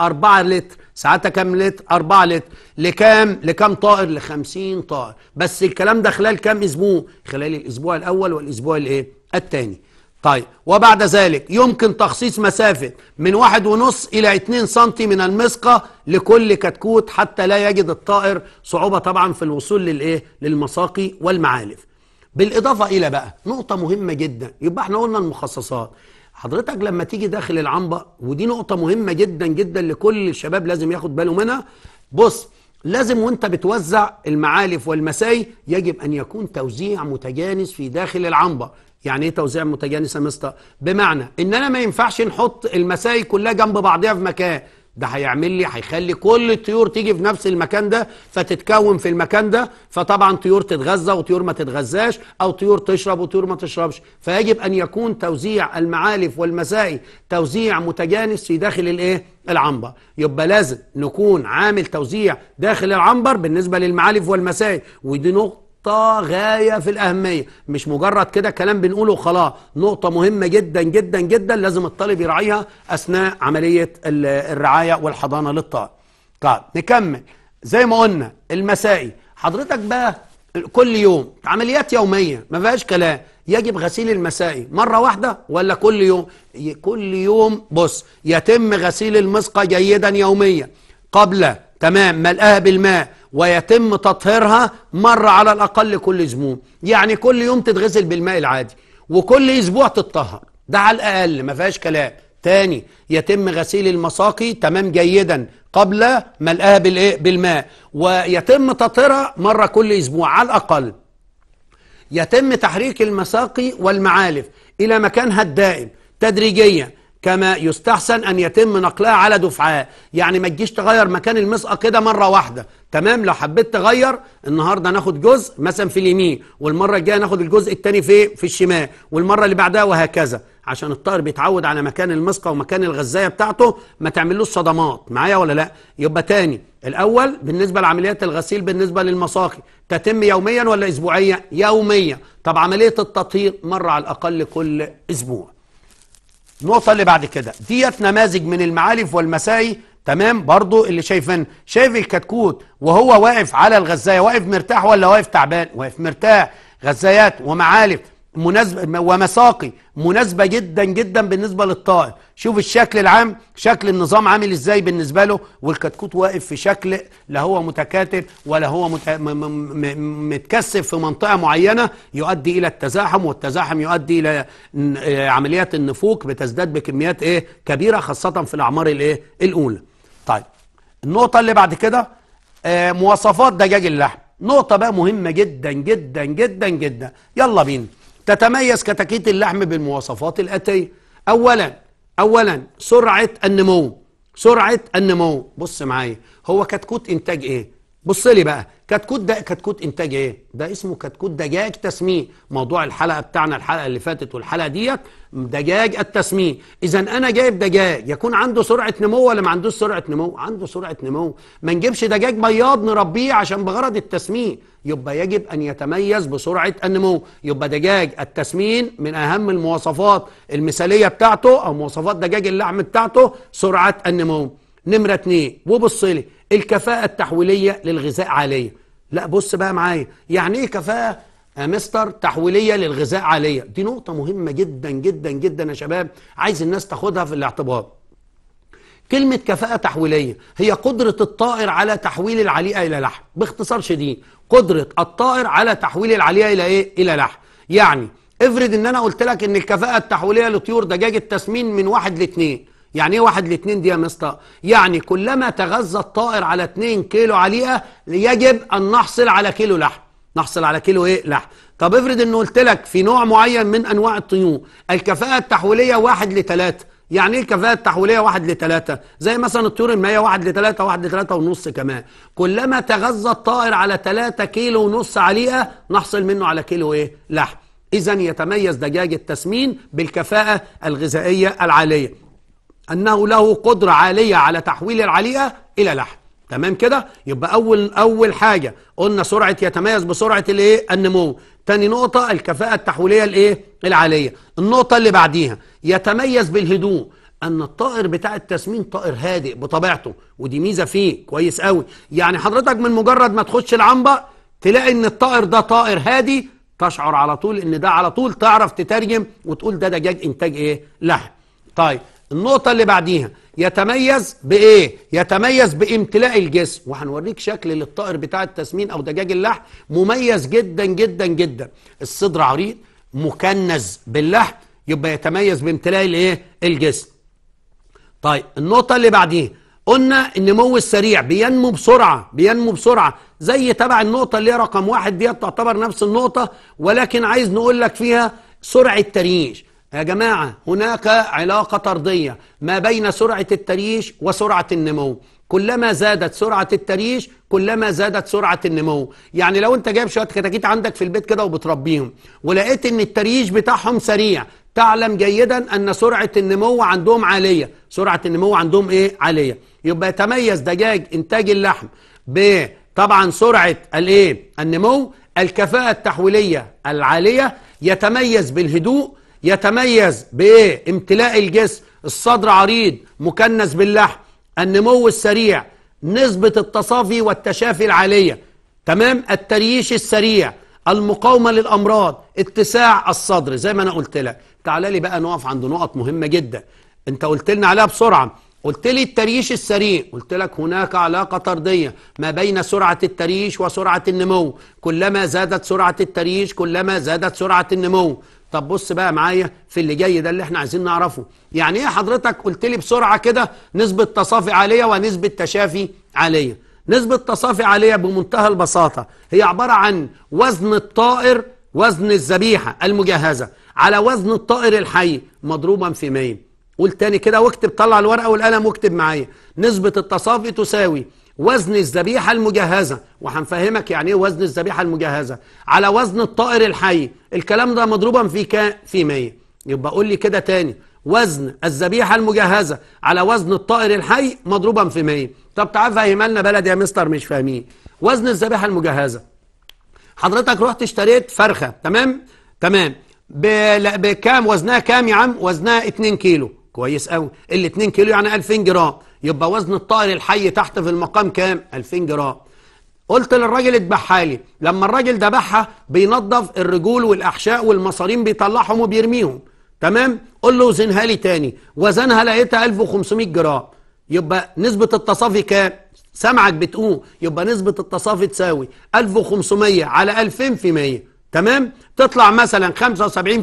أربعة لتر ساعتها كام لتر أربعة لتر لكام لكام طائر لخمسين طائر بس الكلام ده خلال كام أسبوع خلال الأسبوع الأول والأسبوع الإيه الثاني طيب وبعد ذلك يمكن تخصيص مسافة من واحد ونص إلى اتنين سنتي من المسقة لكل كتكوت حتى لا يجد الطائر صعوبة طبعا في الوصول للإيه؟ للمساقي والمعالف بالإضافة إلى بقى نقطة مهمة جدا يبقى احنا قلنا المخصصات حضرتك لما تيجي داخل العنبة ودي نقطة مهمة جدا جدا لكل الشباب لازم ياخد باله منها بص لازم وانت بتوزع المعالف والمساي يجب ان يكون توزيع متجانس في داخل العنبة يعني ايه توزيع متجانسه مستر بمعنى ان انا ما ينفعش نحط المساي كلها جنب بعضها في مكان ده هيعمل لي هيخلي كل الطيور تيجي في نفس المكان ده فتتكون في المكان ده فطبعا طيور تتغذى وطيور ما تتغذاش او طيور تشرب وطيور ما تشربش فيجب ان يكون توزيع المعالف والمسائي توزيع متجانس في داخل الايه العنبر يبقى لازم نكون عامل توزيع داخل العنبر بالنسبه للمعالف والمسائي ودي نقطه نقطة غاية في الأهمية مش مجرد كده كلام بنقوله خلاص نقطة مهمة جدا جدا جدا لازم الطالب يراعيها أثناء عملية الرعاية والحضانة للطالب طيب نكمل زي ما قلنا المسائي حضرتك بقى كل يوم عمليات يومية ما فيهاش كلام يجب غسيل المسائي مرة واحدة ولا كل يوم كل يوم بص يتم غسيل المسقى جيدا يوميا قبل تمام ملقاها بالماء ويتم تطهيرها مرة على الأقل كل أسبوع يعني كل يوم تتغسل بالماء العادي وكل أسبوع تتطهر ده على الأقل ما فيهاش كلام تاني يتم غسيل المساقي تمام جيدا قبل ملئها بالايه بالماء ويتم تطهيرها مره كل اسبوع على الاقل يتم تحريك المساقي والمعالف الى مكانها الدائم تدريجيا كما يستحسن أن يتم نقلها على دفعاء يعني ما تجيش تغير مكان المسقه كده مرة واحدة تمام لو حبيت تغير النهاردة ناخد جزء مثلا في اليمين والمرة الجاية ناخد الجزء التاني في في الشمال والمرة اللي بعدها وهكذا عشان الطائر بيتعود على مكان المسقه ومكان الغذايه بتاعته ما تعملوش صدمات معايا ولا لا يبقى تاني الاول بالنسبه لعمليات الغسيل بالنسبه للمساقي تتم يوميا ولا اسبوعيا يوميا طب عمليه التطهير مره على الاقل كل اسبوع النقطه اللي بعد كده ديت نماذج من المعالف والمساي تمام برضو اللي شايفين شايف الكتكوت وهو واقف على الغزايه واقف مرتاح ولا واقف تعبان واقف مرتاح غزايات ومعالف مناسبة ومساقي مناسبة جدا جدا بالنسبة للطائر شوف الشكل العام شكل النظام عامل ازاي بالنسبة له والكتكوت واقف في شكل لا هو متكاتف ولا هو مت... م... م... متكثف في منطقة معينة يؤدي إلى التزاحم والتزاحم يؤدي إلى آه، عمليات النفوك بتزداد بكميات إيه كبيرة خاصة في الأعمار الإيه الأولى طيب النقطة اللي بعد كده آه مواصفات دجاج اللحم نقطة بقى مهمة جدا جدا جدا جدا يلا بينا تتميز كتاكيت اللحم بالمواصفات الآتية أولا أولا سرعة النمو سرعة النمو بص معايا هو كتكوت إنتاج إيه؟ بص لي بقى كتكوت ده كتكوت انتاج ايه ده اسمه كتكوت دجاج تسميه موضوع الحلقه بتاعنا الحلقه اللي فاتت والحلقه ديت دجاج التسميه اذا انا جايب دجاج يكون عنده سرعه نمو ولا ما عندوش سرعه نمو عنده سرعه نمو ما نجيبش دجاج بياض نربيه عشان بغرض التسميه يبقى يجب ان يتميز بسرعه النمو يبقى دجاج التسمين من اهم المواصفات المثاليه بتاعته او مواصفات دجاج اللحم بتاعته سرعه النمو نمرة اتنين وبص لي الكفاءة التحويلية للغذاء عالية لا بص بقى معايا يعني ايه كفاءة يا آه، مستر تحويلية للغذاء عالية دي نقطة مهمة جدا جدا جدا يا شباب عايز الناس تاخدها في الاعتبار كلمة كفاءة تحويلية هي قدرة الطائر على تحويل العليقة إلى لحم باختصار شديد قدرة الطائر على تحويل العليقة إلى إيه؟ إلى لحم يعني افرض ان انا قلت لك ان الكفاءة التحويلية لطيور دجاج التسمين من واحد لاتنين يعني ايه واحد لاتنين دي يا مستر يعني كلما تغذى الطائر على 2 كيلو عليقه يجب ان نحصل على كيلو لحم نحصل على كيلو ايه لحم طب افرض انه قلت لك في نوع معين من انواع الطيور الكفاءه التحويليه 1 ل 3 يعني ايه الكفاءه التحويليه 1 ل 3 زي مثلا الطيور المائيه 1 ل 3 1 ل 3 ونص كمان كلما تغذى الطائر على 3 كيلو ونص عليقه نحصل منه على كيلو ايه لحم اذا يتميز دجاج التسمين بالكفاءه الغذائيه العاليه أنه له قدرة عالية على تحويل العليقة إلى لحم تمام كده يبقى أول أول حاجة قلنا سرعة يتميز بسرعة الإيه النمو تاني نقطة الكفاءة التحويلية الإيه العالية النقطة اللي بعديها يتميز بالهدوء ان الطائر بتاع التسمين طائر هادئ بطبيعته ودي ميزه فيه كويس قوي يعني حضرتك من مجرد ما تخش العنبه تلاقي ان الطائر ده طائر هادي تشعر على طول ان ده على طول تعرف تترجم وتقول ده دجاج انتاج ايه لحم طيب النقطة اللي بعديها يتميز بإيه؟ يتميز بامتلاء الجسم وهنوريك شكل للطائر بتاع التسمين أو دجاج اللحم مميز جدا جدا جدا الصدر عريض مكنز باللحم يبقى يتميز بامتلاء الايه؟ الجسم. طيب النقطة اللي بعديها قلنا النمو السريع بينمو بسرعة بينمو بسرعة زي تبع النقطة اللي هي رقم واحد ديت تعتبر نفس النقطة ولكن عايز نقول لك فيها سرعة تريش يا جماعة هناك علاقة طردية ما بين سرعة التريش وسرعة النمو كلما زادت سرعة التريش كلما زادت سرعة النمو يعني لو انت جايب شوية كتاكيت عندك في البيت كده وبتربيهم ولقيت ان التريش بتاعهم سريع تعلم جيدا ان سرعة النمو عندهم عالية سرعة النمو عندهم ايه عالية يبقى يتميز دجاج انتاج اللحم ب طبعا سرعة الايه النمو الكفاءة التحويلية العالية يتميز بالهدوء يتميز بايه امتلاء الجسم الصدر عريض مكنس باللحم النمو السريع نسبة التصافي والتشافي العالية تمام التريش السريع المقاومة للأمراض اتساع الصدر زي ما أنا قلت لك تعال لي بقى نقف عند نقط مهمة جدا أنت قلت لنا عليها بسرعة قلت لي التريش السريع قلت لك هناك علاقة طردية ما بين سرعة التريش وسرعة النمو كلما زادت سرعة التريش كلما زادت سرعة النمو طب بص بقى معايا في اللي جاي ده اللي احنا عايزين نعرفه يعني ايه حضرتك قلت لي بسرعه كده نسبه تصافي عاليه ونسبه تشافي عاليه نسبه تصافي عاليه بمنتهى البساطه هي عباره عن وزن الطائر وزن الذبيحه المجهزه على وزن الطائر الحي مضروبا في 100 قول تاني كده واكتب طلع الورقه والقلم واكتب معايا نسبه التصافي تساوي وزن الذبيحة المجهزة وهنفهمك يعني ايه وزن الذبيحة المجهزة على وزن الطائر الحي الكلام ده مضروبا في كام في 100 يبقى قول لي كده تاني وزن الذبيحة المجهزة على وزن الطائر الحي مضروبا في 100 طب تعال فهم لنا بلد يا مستر مش فاهمين وزن الذبيحة المجهزة حضرتك رحت اشتريت فرخة تمام تمام بكام وزنها كام يا عم وزنها 2 كيلو كويس قوي ال 2 كيلو يعني 2000 جرام يبقى وزن الطائر الحي تحت في المقام كام 2000 جرام قلت للراجل اذبحها لي لما الراجل ذبحها بينظف الرجول والاحشاء والمصارين بيطلعهم وبيرميهم تمام قل له وزنها لي تاني وزنها لقيتها 1500 جرام يبقى نسبه التصافي كام سمعك بتقول يبقى نسبه التصافي تساوي 1500 على 2000 في 100 تمام تطلع مثلا 75%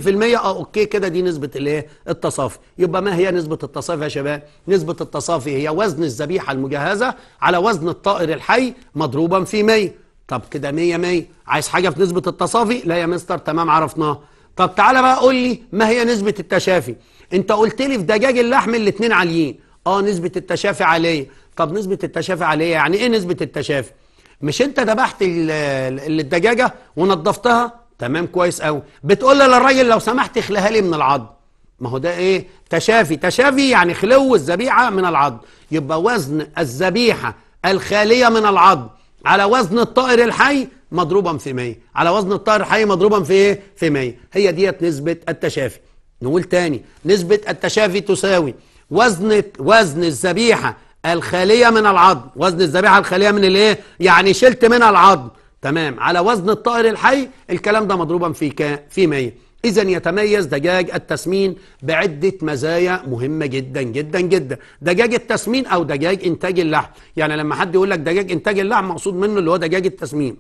اه اوكي كده دي نسبه الايه التصافي يبقى ما هي نسبه التصافي يا شباب نسبه التصافي هي وزن الذبيحه المجهزه على وزن الطائر الحي مضروبا في 100 طب كده 100 100 عايز حاجه في نسبه التصافي لا يا مستر تمام عرفناها طب تعالى بقى قول لي ما هي نسبه التشافي انت قلت لي في دجاج اللحم الاثنين عاليين اه نسبه التشافي عاليه طب نسبه التشافي عاليه يعني ايه نسبه التشافي مش انت ذبحت الدجاجه ونضفتها تمام كويس قوي بتقول للراجل لو سمحت اخليها لي من العض ما هو ده ايه تشافي تشافي يعني خلو الذبيحه من العض يبقى وزن الذبيحه الخاليه من العض على وزن الطائر الحي مضروبا في 100 على وزن الطائر الحي مضروبا في ايه في 100 هي ديت نسبه التشافي نقول تاني نسبه التشافي تساوي وزن وزن الذبيحه الخاليه من العض وزن الذبيحه الخاليه من الايه يعني شلت منها العضم تمام على وزن الطائر الحي الكلام ده مضروبا في كا في 100 إذا يتميز دجاج التسمين بعدة مزايا مهمة جدا جدا جدا دجاج التسمين أو دجاج إنتاج اللحم يعني لما حد يقول لك دجاج إنتاج اللحم مقصود منه اللي هو دجاج التسمين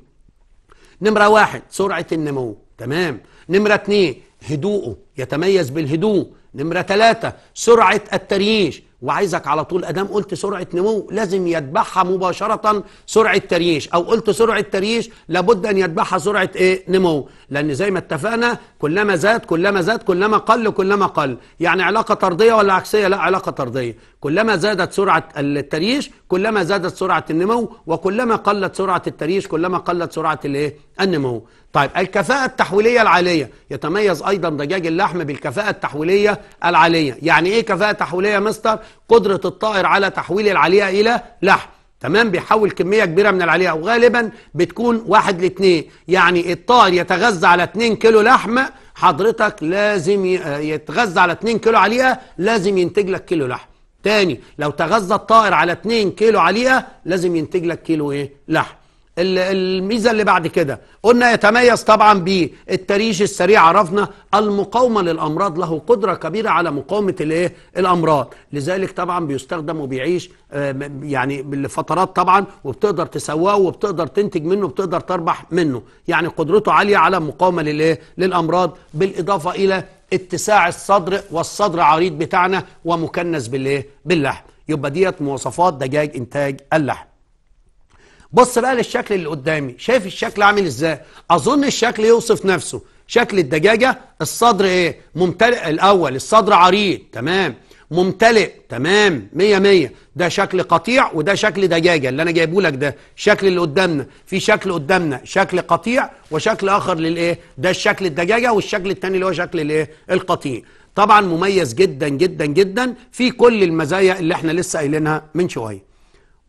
نمرة واحد سرعة النمو تمام نمرة اتنين هدوءه يتميز بالهدوء نمرة ثلاثة سرعة التريش وعايزك على طول ادام قلت سرعه نمو لازم يتبعها مباشره سرعه تريش او قلت سرعه تريش لابد ان يتبعها سرعه ايه نمو لان زي ما اتفقنا كلما زاد كلما زاد كلما قل كلما قل يعني علاقه طرديه ولا عكسيه لا علاقه طرديه كلما زادت سرعة التريش كلما زادت سرعة النمو وكلما قلت سرعة التريش كلما قلت سرعة الايه النمو طيب الكفاءة التحويلية العالية يتميز أيضا دجاج اللحم بالكفاءة التحويلية العالية يعني إيه كفاءة تحويلية مستر قدرة الطائر على تحويل العلية إلى لحم تمام بيحول كميه كبيره من العليه وغالبا بتكون واحد لاتنين يعني الطائر يتغذى على 2 كيلو لحمه حضرتك لازم يتغذى على 2 كيلو عليها لازم ينتج لك كيلو لحم تاني لو تغذى الطائر على 2 كيلو عليقه لازم ينتج لك كيلو ايه لحم الميزه اللي بعد كده قلنا يتميز طبعا بالتريش السريع عرفنا المقاومه للامراض له قدره كبيره على مقاومه الايه الامراض لذلك طبعا بيستخدم وبيعيش آه، يعني لفترات طبعا وبتقدر تسواه وبتقدر تنتج منه وبتقدر تربح منه يعني قدرته عاليه على مقاومه للايه للامراض بالاضافه الى اتساع الصدر والصدر عريض بتاعنا ومكنس بالايه باللحم يبقى ديت مواصفات دجاج انتاج اللحم بص بقى للشكل اللي قدامي شايف الشكل عامل ازاي اظن الشكل يوصف نفسه شكل الدجاجه الصدر ايه ممتلئ الاول الصدر عريض تمام ممتلئ تمام مية مية ده شكل قطيع وده شكل دجاجة اللي أنا جايبه لك ده شكل اللي قدامنا في شكل قدامنا شكل قطيع وشكل آخر للإيه ده الشكل الدجاجة والشكل التاني اللي هو شكل الإيه القطيع طبعا مميز جدا جدا جدا في كل المزايا اللي احنا لسه قايلينها من شوية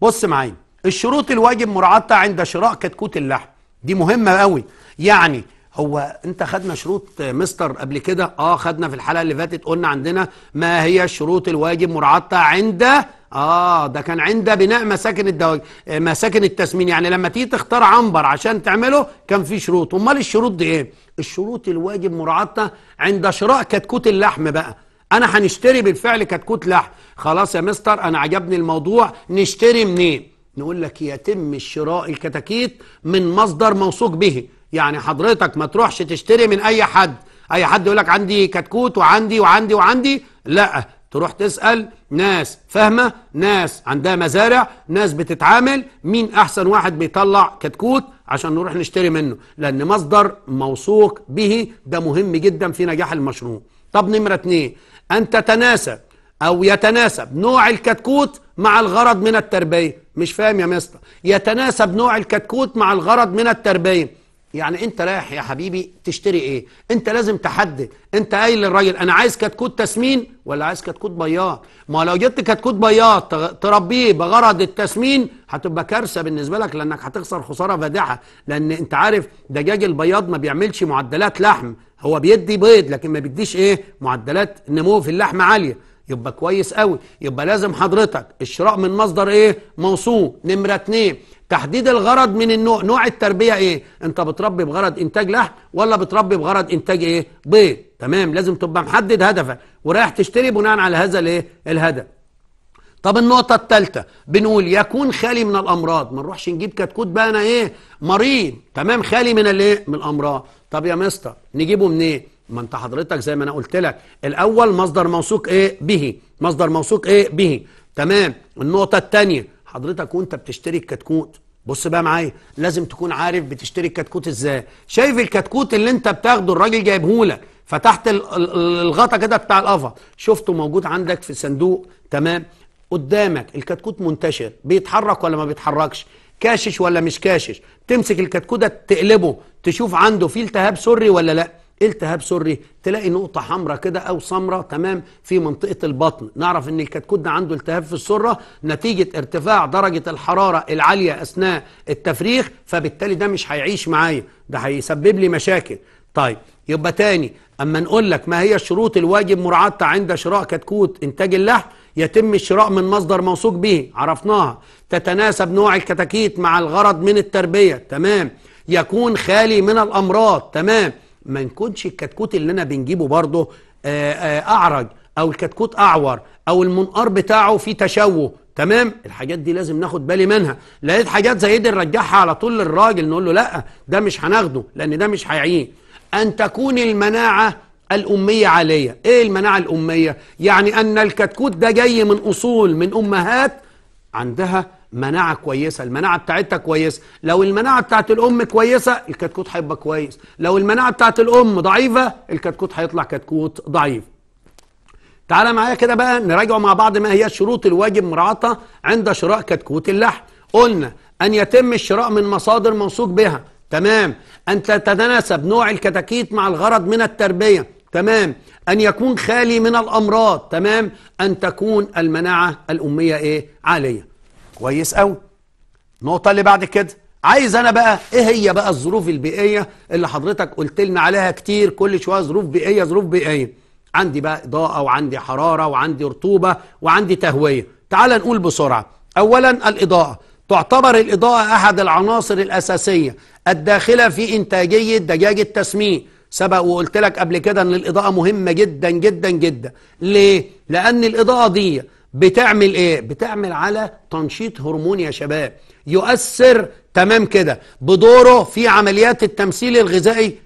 بص معايا الشروط الواجب مراعاتها عند شراء كتكوت اللحم دي مهمة قوي يعني هو انت خدنا شروط مستر قبل كده اه خدنا في الحلقه اللي فاتت قلنا عندنا ما هي الشروط الواجب مراعاتها عند اه ده كان عند بناء مساكن الدواج مساكن التسمين يعني لما تيجي تختار عنبر عشان تعمله كان في شروط امال الشروط دي ايه الشروط الواجب مراعاتها عند شراء كتكوت اللحم بقى انا هنشتري بالفعل كتكوت لحم خلاص يا مستر انا عجبني الموضوع نشتري منين نقول لك يتم شراء الكتاكيت من مصدر موثوق به يعني حضرتك ما تروحش تشتري من اي حد اي حد يقول لك عندي كتكوت وعندي وعندي وعندي لا تروح تسال ناس فاهمه ناس عندها مزارع ناس بتتعامل مين احسن واحد بيطلع كتكوت عشان نروح نشتري منه لان مصدر موثوق به ده مهم جدا في نجاح المشروع طب نمره اتنين ان تتناسب او يتناسب نوع الكتكوت مع الغرض من التربيه مش فاهم يا مستر يتناسب نوع الكتكوت مع الغرض من التربيه يعني انت رايح يا حبيبي تشتري ايه انت لازم تحدد انت قايل للراجل انا عايز كتكوت تسمين ولا عايز كتكوت بياض ما لو جبت كتكوت بياض تربيه بغرض التسمين هتبقى كارثه بالنسبه لك لانك هتخسر خساره فادحه لان انت عارف دجاج البياض ما بيعملش معدلات لحم هو بيدي بيض لكن ما بيديش ايه معدلات نمو في اللحمه عاليه يبقى كويس قوي يبقى لازم حضرتك الشراء من مصدر ايه موصول نمره اتنين تحديد الغرض من النوع نوع التربيه ايه انت بتربي بغرض انتاج لحم ولا بتربي بغرض انتاج ايه بيض تمام لازم تبقى محدد هدفك ورايح تشتري بناء على هذا الايه الهدف طب النقطة الثالثة بنقول يكون خالي من الأمراض ما نروحش نجيب كتكوت بقى أنا إيه مريض تمام خالي من الإيه من الأمراض طب يا مستر نجيبه منين؟ إيه؟ ما انت حضرتك زي ما انا قلت لك الاول مصدر موثوق ايه به مصدر موثوق ايه به تمام النقطه الثانيه حضرتك وانت بتشتري الكتكوت بص بقى معايا لازم تكون عارف بتشتري الكتكوت ازاي شايف الكتكوت اللي انت بتاخده الراجل جايبهولك فتحت الغطا كده بتاع القفا شفته موجود عندك في صندوق تمام قدامك الكتكوت منتشر بيتحرك ولا ما بيتحركش كاشش ولا مش كاشش تمسك الكتكوت تقلبه تشوف عنده في التهاب سري ولا لا التهاب سري تلاقي نقطه حمراء كده او سمراء تمام في منطقه البطن نعرف ان الكتكوت ده عنده التهاب في السره نتيجه ارتفاع درجه الحراره العاليه اثناء التفريخ فبالتالي ده مش هيعيش معايا ده هيسبب لي مشاكل طيب يبقى تاني اما نقول لك ما هي الشروط الواجب مراعاتها عند شراء كتكوت انتاج اللحم يتم الشراء من مصدر موثوق به عرفناها تتناسب نوع الكتاكيت مع الغرض من التربيه تمام يكون خالي من الامراض تمام ما نكونش الكتكوت اللي انا بنجيبه برضه آه، آه، اعرج او الكتكوت اعور او المنقار بتاعه فيه تشوه تمام الحاجات دي لازم ناخد بالي منها لقيت حاجات زي دي نرجعها على طول للراجل نقول له لا ده مش هناخده لان ده مش هيعيه ان تكون المناعه الأمية عالية إيه المناعة الأمية؟ يعني أن الكتكوت ده جاي من أصول من أمهات عندها مناعه كويسه المناعه بتاعتها كويسه لو المناعه بتاعت الام كويسه الكتكوت هيبقى كويس لو المناعه بتاعت الام ضعيفه الكتكوت هيطلع كتكوت ضعيف تعالى معايا كده بقى نراجع مع بعض ما هي الشروط الواجب مراعاتها عند شراء كتكوت اللحم قلنا ان يتم الشراء من مصادر موثوق بها تمام ان تتناسب نوع الكتاكيت مع الغرض من التربيه تمام ان يكون خالي من الامراض تمام ان تكون المناعه الاميه ايه عاليه كويس قوي النقطه اللي بعد كده عايز انا بقى ايه هي بقى الظروف البيئيه اللي حضرتك قلت لنا عليها كتير كل شويه ظروف بيئيه ظروف بيئيه عندي بقى اضاءه وعندي حراره وعندي رطوبه وعندي تهويه تعال نقول بسرعه اولا الاضاءه تعتبر الاضاءه احد العناصر الاساسيه الداخله في انتاجيه دجاج التسميه سبق وقلت لك قبل كده ان الاضاءه مهمه جدا جدا جدا ليه لان الاضاءه دي بتعمل ايه بتعمل على تنشيط هرمون يا شباب يؤثر تمام كده بدوره في عمليات التمثيل الغذائي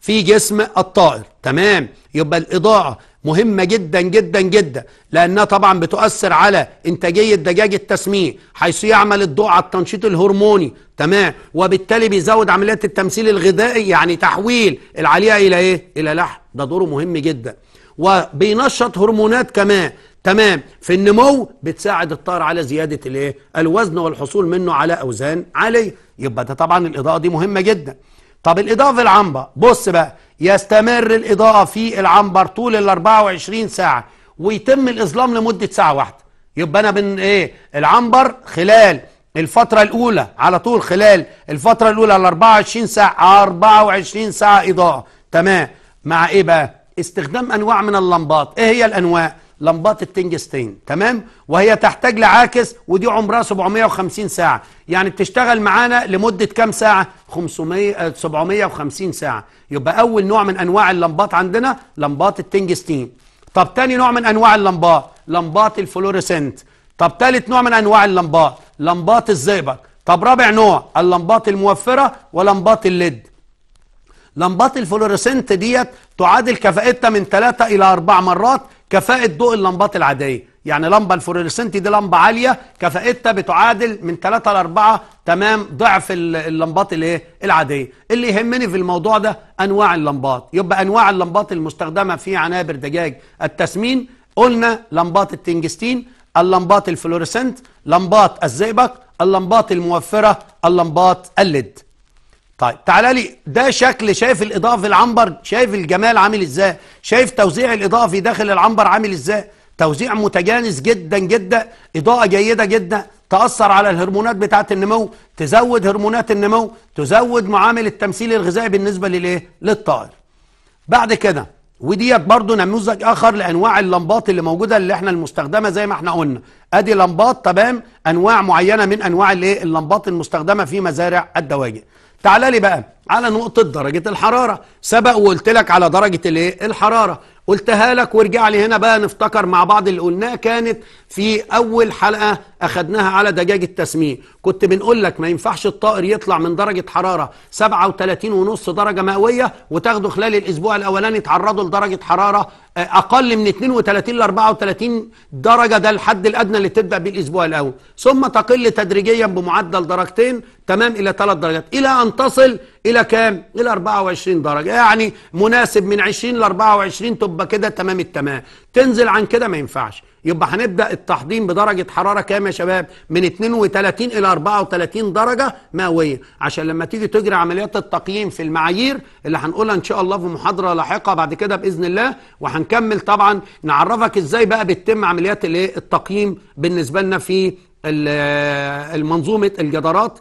في جسم الطائر تمام يبقى الاضاءه مهمة جدا جدا جدا لأنها طبعا بتؤثر على إنتاجية دجاج التسميه حيث يعمل الضوء على التنشيط الهرموني تمام وبالتالي بيزود عمليات التمثيل الغذائي يعني تحويل العلية إلى إيه؟ إلى لحم ده دوره مهم جدا وبينشط هرمونات كمان تمام في النمو بتساعد الطائر على زيادة الايه الوزن والحصول منه على أوزان عالية يبقى ده طبعا الإضاءة دي مهمة جدا طب الإضاءة في العنبر بص بقى يستمر الإضاءة في العنبر طول ال 24 ساعة ويتم الإظلام لمدة ساعة واحدة يبقى أنا بن إيه العنبر خلال الفترة الأولى على طول خلال الفترة الأولى ال 24 ساعة 24 ساعة إضاءة تمام مع إيه بقى استخدام أنواع من اللمبات إيه هي الأنواع لمبات التنجستين تمام وهي تحتاج لعاكس ودي عمرها 750 ساعة يعني بتشتغل معانا لمدة كام ساعة 500 750 آه، ساعة يبقى أول نوع من أنواع اللمبات عندنا لمبات التنجستين طب تاني نوع من أنواع اللمبات لمبات الفلوريسنت طب تالت نوع من أنواع اللمبات لمبات الزئبق طب رابع نوع اللمبات الموفرة ولمبات الليد لمبات الفلوريسنت ديت تعادل كفاءتها من 3 إلى 4 مرات كفاءة ضوء اللمبات العادية يعني لمبة الفلوريسنت دي لمبة عالية كفاءتها بتعادل من 3 ل 4 تمام ضعف اللمبات الايه العادية اللي يهمني في الموضوع ده أنواع اللمبات يبقى أنواع اللمبات المستخدمة في عنابر دجاج التسمين قلنا لمبات التنجستين اللمبات الفلوريسنت لمبات الزئبق اللمبات الموفرة اللمبات الليد طيب تعالى لي ده شكل شايف الاضاءه في العنبر شايف الجمال عامل ازاي شايف توزيع الاضاءه في داخل العنبر عامل ازاي توزيع متجانس جدا جدا اضاءه جيده جدا تاثر على الهرمونات بتاعه النمو تزود هرمونات النمو تزود معامل التمثيل الغذائي بالنسبه للايه للطائر بعد كده وديت برضو نموذج اخر لانواع اللمبات اللي موجوده اللي احنا المستخدمه زي ما احنا قلنا ادي لمبات تمام انواع معينه من انواع الايه اللمبات المستخدمه في مزارع الدواجن تعال لي بقى على نقطة درجة الحرارة سبق وقلت لك على درجة الايه الحرارة قلتها لك ورجع لي هنا بقى نفتكر مع بعض اللي قلناه كانت في أول حلقة أخدناها على دجاج التسميه كنت بنقول لك ما ينفعش الطائر يطلع من درجة حرارة 37 ونص درجة مئوية وتاخده خلال الأسبوع الأولاني يتعرضوا لدرجة حرارة آه، أقل من 32 ل 34 درجة ده الحد الأدنى اللي تبدأ بيه الأسبوع الأول ثم تقل تدريجيا بمعدل درجتين تمام إلى ثلاث درجات إلى أن تصل إلى كام؟ إلى 24 درجة يعني مناسب من 20 ل 24 تبقى كده تمام التمام تنزل عن كده ما ينفعش يبقى هنبدا التحضين بدرجه حراره كام يا شباب من 32 الى 34 درجه مئويه عشان لما تيجي تجري عمليات التقييم في المعايير اللي هنقولها ان شاء الله في محاضره لاحقه بعد كده باذن الله وهنكمل طبعا نعرفك ازاي بقى بتتم عمليات الايه التقييم بالنسبه لنا في المنظومه الجدارات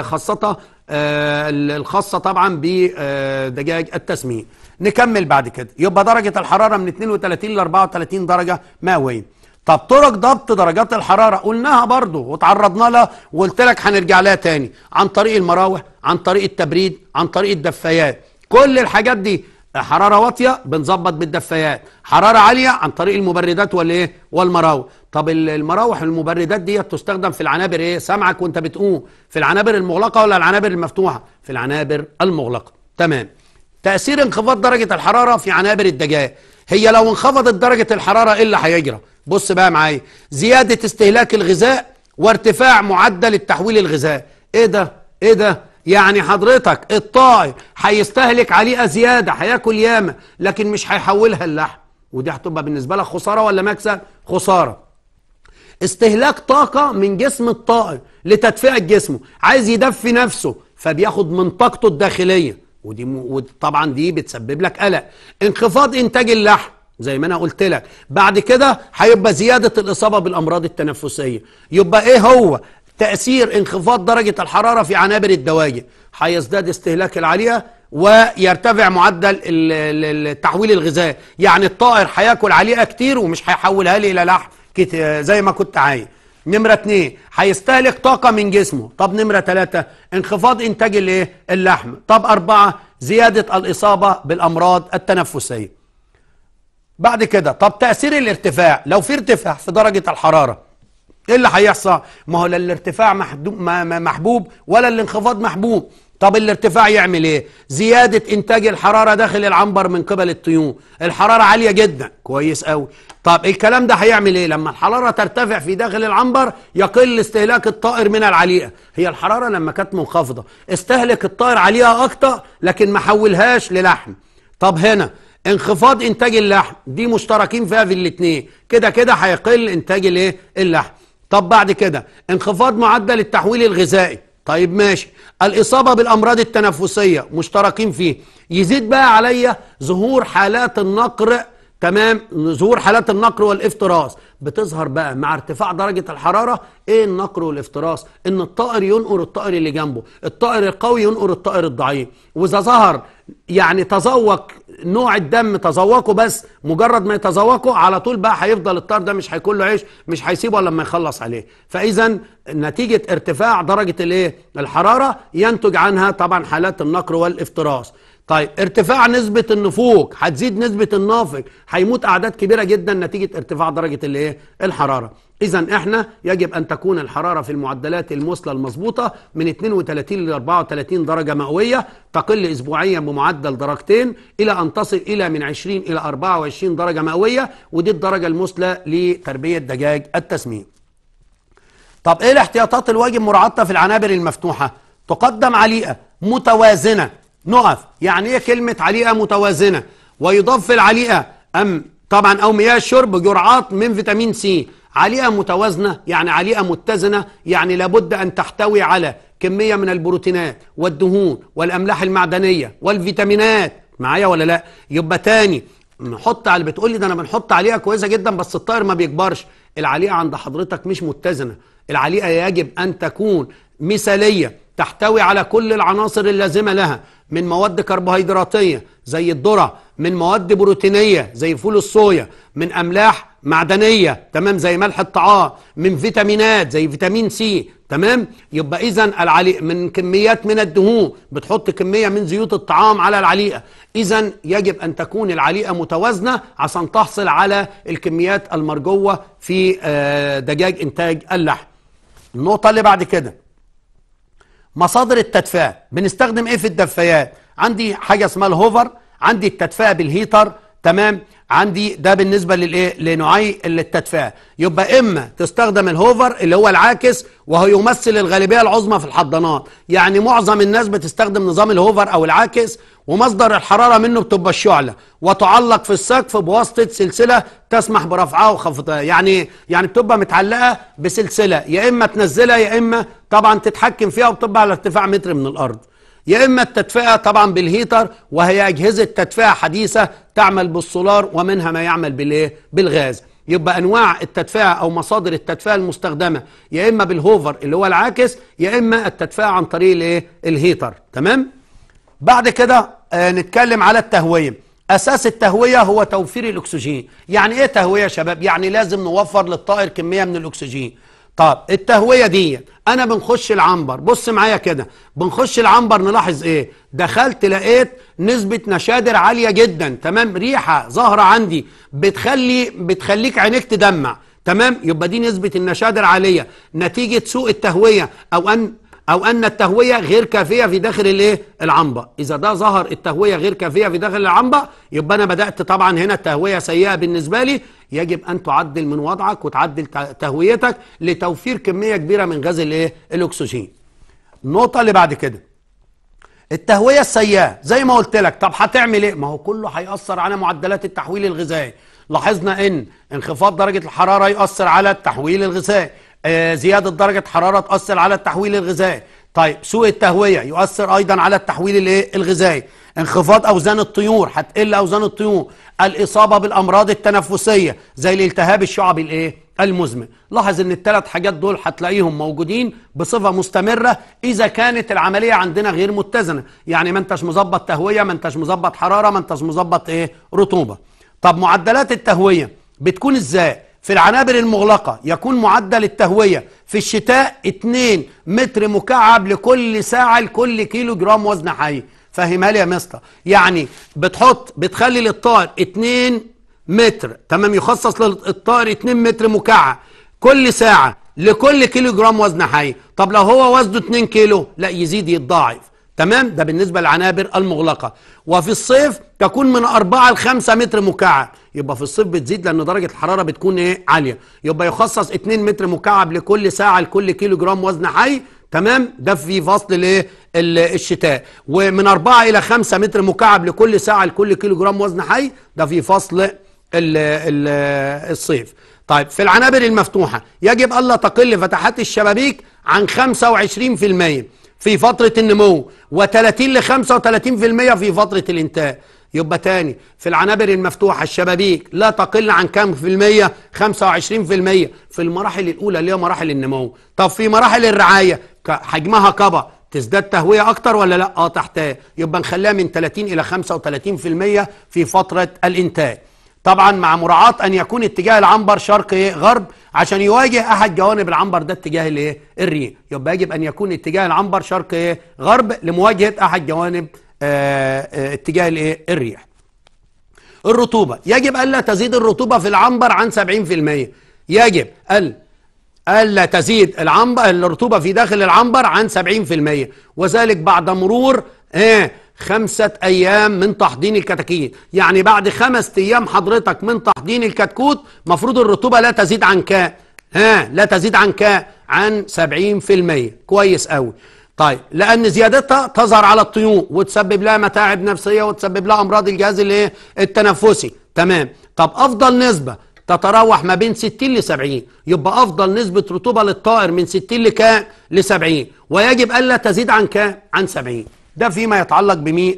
خاصه آه، الخاصة طبعا بدجاج التسمين نكمل بعد كده يبقى درجة الحرارة من 32 ل 34 درجة مئوية طب طرق ضبط درجات الحرارة قلناها برضو وتعرضنا لها وقلت لك هنرجع لها تاني عن طريق المراوح عن طريق التبريد عن طريق الدفايات كل الحاجات دي حراره واطيه بنظبط بالدفايات حراره عاليه عن طريق المبردات والايه والمراوح طب المراوح المبردات ديت تستخدم في العنابر ايه سامعك وانت بتقوم في العنابر المغلقه ولا العنابر المفتوحه في العنابر المغلقه تمام تاثير انخفاض درجه الحراره في عنابر الدجاج هي لو انخفضت درجه الحراره ايه اللي هيجرى بص بقى معايا زياده استهلاك الغذاء وارتفاع معدل التحويل الغذاء ايه ده ايه ده يعني حضرتك الطائر هيستهلك عليها زياده هياكل ياما لكن مش هيحولها اللحم ودي هتبقى بالنسبه لك خساره ولا مكسب خساره استهلاك طاقه من جسم الطائر لتدفئه جسمه عايز يدفي نفسه فبياخد من طاقته الداخليه ودي وطبعا دي بتسبب لك قلق انخفاض انتاج اللحم زي ما انا قلت لك بعد كده هيبقى زياده الاصابه بالامراض التنفسيه يبقى ايه هو تأثير انخفاض درجة الحرارة في عنابر الدواجن هيزداد استهلاك العالية ويرتفع معدل التحويل الغذائي يعني الطائر هياكل عليها كتير ومش هيحولها لي إلى لحم زي ما كنت عايز نمرة اتنين هيستهلك طاقة من جسمه طب نمرة تلاتة انخفاض انتاج الايه اللحم طب اربعة زيادة الاصابة بالامراض التنفسية بعد كده طب تأثير الارتفاع لو في ارتفاع في درجة الحرارة ايه اللي هيحصل ما هو لا الارتفاع محبوب ولا الانخفاض محبوب طب الارتفاع يعمل ايه زياده انتاج الحراره داخل العنبر من قبل الطيور الحراره عاليه جدا كويس قوي طب الكلام ده هيعمل ايه لما الحراره ترتفع في داخل العنبر يقل استهلاك الطائر من العليقه هي الحراره لما كانت منخفضه استهلك الطائر عليها اكتر لكن ما حولهاش للحم طب هنا انخفاض انتاج اللحم دي مشتركين فيها في الاتنين كده كده هيقل انتاج الايه اللحم طب بعد كده انخفاض معدل التحويل الغذائي طيب ماشي الإصابة بالأمراض التنفسية مشتركين فيه يزيد بقى عليا ظهور حالات النقر تمام ظهور حالات النقر والافتراس بتظهر بقى مع ارتفاع درجة الحرارة ايه النقر والافتراس ان الطائر ينقر الطائر اللي جنبه الطائر القوي ينقر الطائر الضعيف واذا ظهر يعني تذوق نوع الدم تذوقه بس مجرد ما يتذوقه على طول بقى هيفضل الطائر ده مش هيكون له عيش مش هيسيبه لما يخلص عليه فاذا نتيجة ارتفاع درجة الايه الحرارة ينتج عنها طبعا حالات النقر والافتراس طيب ارتفاع نسبة النفوق هتزيد نسبة النافق هيموت أعداد كبيرة جدا نتيجة ارتفاع درجة الايه؟ الحرارة إذا إحنا يجب أن تكون الحرارة في المعدلات المثلى المظبوطة من 32 إلى 34 درجة مئوية تقل أسبوعيا بمعدل درجتين إلى أن تصل إلى من 20 إلى 24 درجة مئوية ودي الدرجة المثلى لتربية دجاج التسميم. طب إيه الاحتياطات الواجب مراعاتها في العنابر المفتوحة؟ تقدم عليئة متوازنة نقف يعني ايه كلمة عليقة متوازنة ويضاف في العليقة أم طبعا أو مياه الشرب جرعات من فيتامين سي عليقة متوازنة يعني عليقة متزنة يعني لابد أن تحتوي على كمية من البروتينات والدهون والأملاح المعدنية والفيتامينات معايا ولا لا يبقى تاني نحط على بتقول لي ده انا بنحط عليها كويسه جدا بس الطائر ما بيكبرش العليقه عند حضرتك مش متزنه العليقه يجب ان تكون مثاليه تحتوي على كل العناصر اللازمة لها من مواد كربوهيدراتية زي الذرة من مواد بروتينية زي فول الصويا من أملاح معدنية تمام زي ملح الطعام من فيتامينات زي فيتامين سي تمام يبقى إذا العليق من كميات من الدهون بتحط كمية من زيوت الطعام على العليقة إذا يجب أن تكون العليقة متوازنة عشان تحصل على الكميات المرجوة في آه، دجاج إنتاج اللحم النقطة اللي بعد كده مصادر التدفئه بنستخدم ايه في الدفايات عندي حاجه اسمها الهوفر عندي التدفئه بالهيتر تمام عندي ده بالنسبه للايه لنوعي التدفئه يبقى اما تستخدم الهوفر اللي هو العاكس وهو يمثل الغالبيه العظمى في الحضانات يعني معظم الناس بتستخدم نظام الهوفر او العاكس ومصدر الحراره منه بتبقى الشعله وتعلق في السقف بواسطه سلسله تسمح برفعها وخفضها يعني يعني بتبقى متعلقه بسلسله يا اما تنزلها يا اما طبعا تتحكم فيها وبتبقى على ارتفاع متر من الارض يا اما التدفئه طبعا بالهيتر وهي اجهزه تدفئه حديثه تعمل بالسولار ومنها ما يعمل بالايه بالغاز يبقى انواع التدفئه او مصادر التدفئه المستخدمه يا اما بالهوفر اللي هو العاكس يا اما التدفئه عن طريق الايه الهيتر تمام بعد كده آه نتكلم على التهويه اساس التهويه هو توفير الاكسجين يعني ايه تهويه يا شباب يعني لازم نوفر للطائر كميه من الاكسجين طب التهوية دي انا بنخش العنبر بص معايا كده بنخش العنبر نلاحظ ايه دخلت لقيت نسبة نشادر عالية جدا تمام ريحة ظاهرة عندي بتخلي بتخليك عينيك تدمع تمام يبقى دي نسبة النشادر عالية نتيجة سوء التهوية أو أن أو أن التهوية غير كافية في داخل الإيه؟ العنبة إذا ده ظهر التهوية غير كافية في داخل العنبة يبقى أنا بدأت طبعا هنا التهوية سيئة بالنسبة لي يجب أن تعدل من وضعك وتعدل تهويتك لتوفير كمية كبيرة من غاز الإيه؟ الأكسجين النقطة اللي بعد كده التهويه السيئه زي ما قلت لك طب هتعمل ايه ما هو كله هياثر على معدلات التحويل الغذائي لاحظنا ان انخفاض درجه الحراره يؤثر على التحويل الغذائي آه، زيادة درجة حرارة تأثر على التحويل الغذائي طيب سوء التهوية يؤثر أيضا على التحويل الايه الغذائي انخفاض أوزان الطيور هتقل أوزان الطيور الإصابة بالأمراض التنفسية زي الالتهاب الشعبي الايه المزمن لاحظ ان الثلاث حاجات دول هتلاقيهم موجودين بصفه مستمره اذا كانت العمليه عندنا غير متزنه يعني ما انتش مظبط تهويه ما انتش مظبط حراره ما انتش مظبط ايه رطوبه طب معدلات التهويه بتكون ازاي في العنابر المغلقة يكون معدل التهوية في الشتاء 2 متر مكعب لكل ساعة لكل كيلو جرام وزن حي فهمها لي يا مستر يعني بتحط بتخلي للطائر 2 متر تمام يخصص للطائر 2 متر مكعب كل ساعة لكل كيلو جرام وزن حي طب لو هو وزنه 2 كيلو لا يزيد يتضاعف تمام ده بالنسبة للعنابر المغلقة وفي الصيف تكون من 4 ل 5 متر مكعب يبقى في الصيف بتزيد لأن درجة الحرارة بتكون إيه عالية يبقى يخصص 2 متر مكعب لكل ساعة لكل كيلو جرام وزن حي تمام ده في فصل الايه الشتاء ومن 4 الى 5 متر مكعب لكل ساعه لكل كيلو جرام وزن حي ده في فصل الصيف طيب في العنابر المفتوحه يجب الا تقل فتحات الشبابيك عن 25% في فترة النمو و30 ل 35% في فترة الانتهاء يبقى تاني في العنابر المفتوحة الشبابيك لا تقل عن كم في المية 25% في المراحل الأولى اللي هي مراحل النمو طب في مراحل الرعاية حجمها كبر تزداد تهوية أكتر ولا لا؟ اه تحتاج يبقى نخليها من 30 إلى 35% في فترة الإنتاج طبعا مع مراعاة أن يكون اتجاه العنبر شرق إيه؟ غرب عشان يواجه أحد جوانب العنبر ده اتجاه الإيه؟ الريح يبقى يجب أن يكون اتجاه العنبر شرق إيه؟ غرب لمواجهة أحد جوانب آه آه اتجاه الإيه؟ الريح الرطوبة يجب ألا تزيد الرطوبة في العنبر عن 70% يجب ألا ألا تزيد العنبر الرطوبة في داخل العنبر عن 70% وذلك بعد مرور ايه خمسة أيام من تحضين الكتاكيت يعني بعد خمسة أيام حضرتك من تحضين الكتكوت مفروض الرطوبة لا تزيد عن كا ها لا تزيد عن كا عن 70% كويس قوي طيب لأن زيادتها تظهر على الطيور وتسبب لها متاعب نفسية وتسبب لها أمراض الجهاز الايه التنفسي تمام طب أفضل نسبة تتراوح ما بين 60 ل 70 يبقى افضل نسبه رطوبه للطائر من 60 لكام ل 70 ويجب الا تزيد عن كام عن 70 ده فيما يتعلق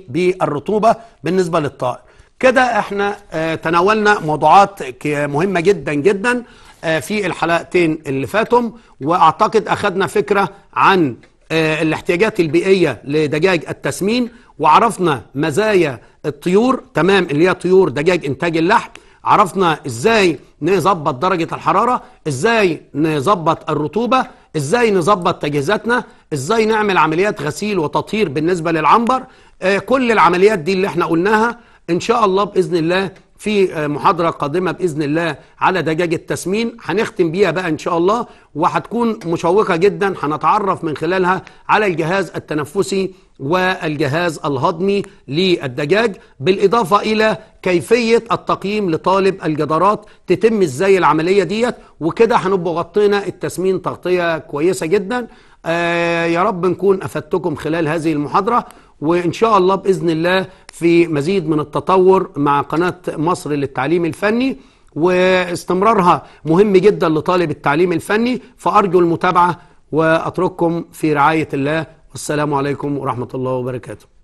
بالرطوبة بالنسبة للطائر كده احنا آه، تناولنا موضوعات مهمة جدا جدا آه، في الحلقتين اللي فاتهم واعتقد اخدنا فكرة عن آه، الاحتياجات البيئية لدجاج التسمين وعرفنا مزايا الطيور تمام اللي هي طيور دجاج انتاج اللحم عرفنا ازاي نظبط درجة الحرارة ازاي نظبط الرطوبة ازاي نظبط تجهيزاتنا ازاي نعمل عمليات غسيل وتطهير بالنسبه للعنبر آه، كل العمليات دي اللي احنا قلناها ان شاء الله باذن الله في آه، محاضرة قادمة بإذن الله على دجاج التسمين هنختم بيها بقى إن شاء الله وهتكون مشوقة جدا هنتعرف من خلالها على الجهاز التنفسي والجهاز الهضمي للدجاج بالإضافة إلى كيفية التقييم لطالب الجدارات تتم إزاي العملية ديت وكده هنبقى غطينا التسمين تغطية كويسة جدا آه يا رب نكون أفدتكم خلال هذه المحاضرة وإن شاء الله بإذن الله في مزيد من التطور مع قناة مصر للتعليم الفني واستمرارها مهم جدا لطالب التعليم الفني فأرجو المتابعة وأترككم في رعاية الله والسلام عليكم ورحمة الله وبركاته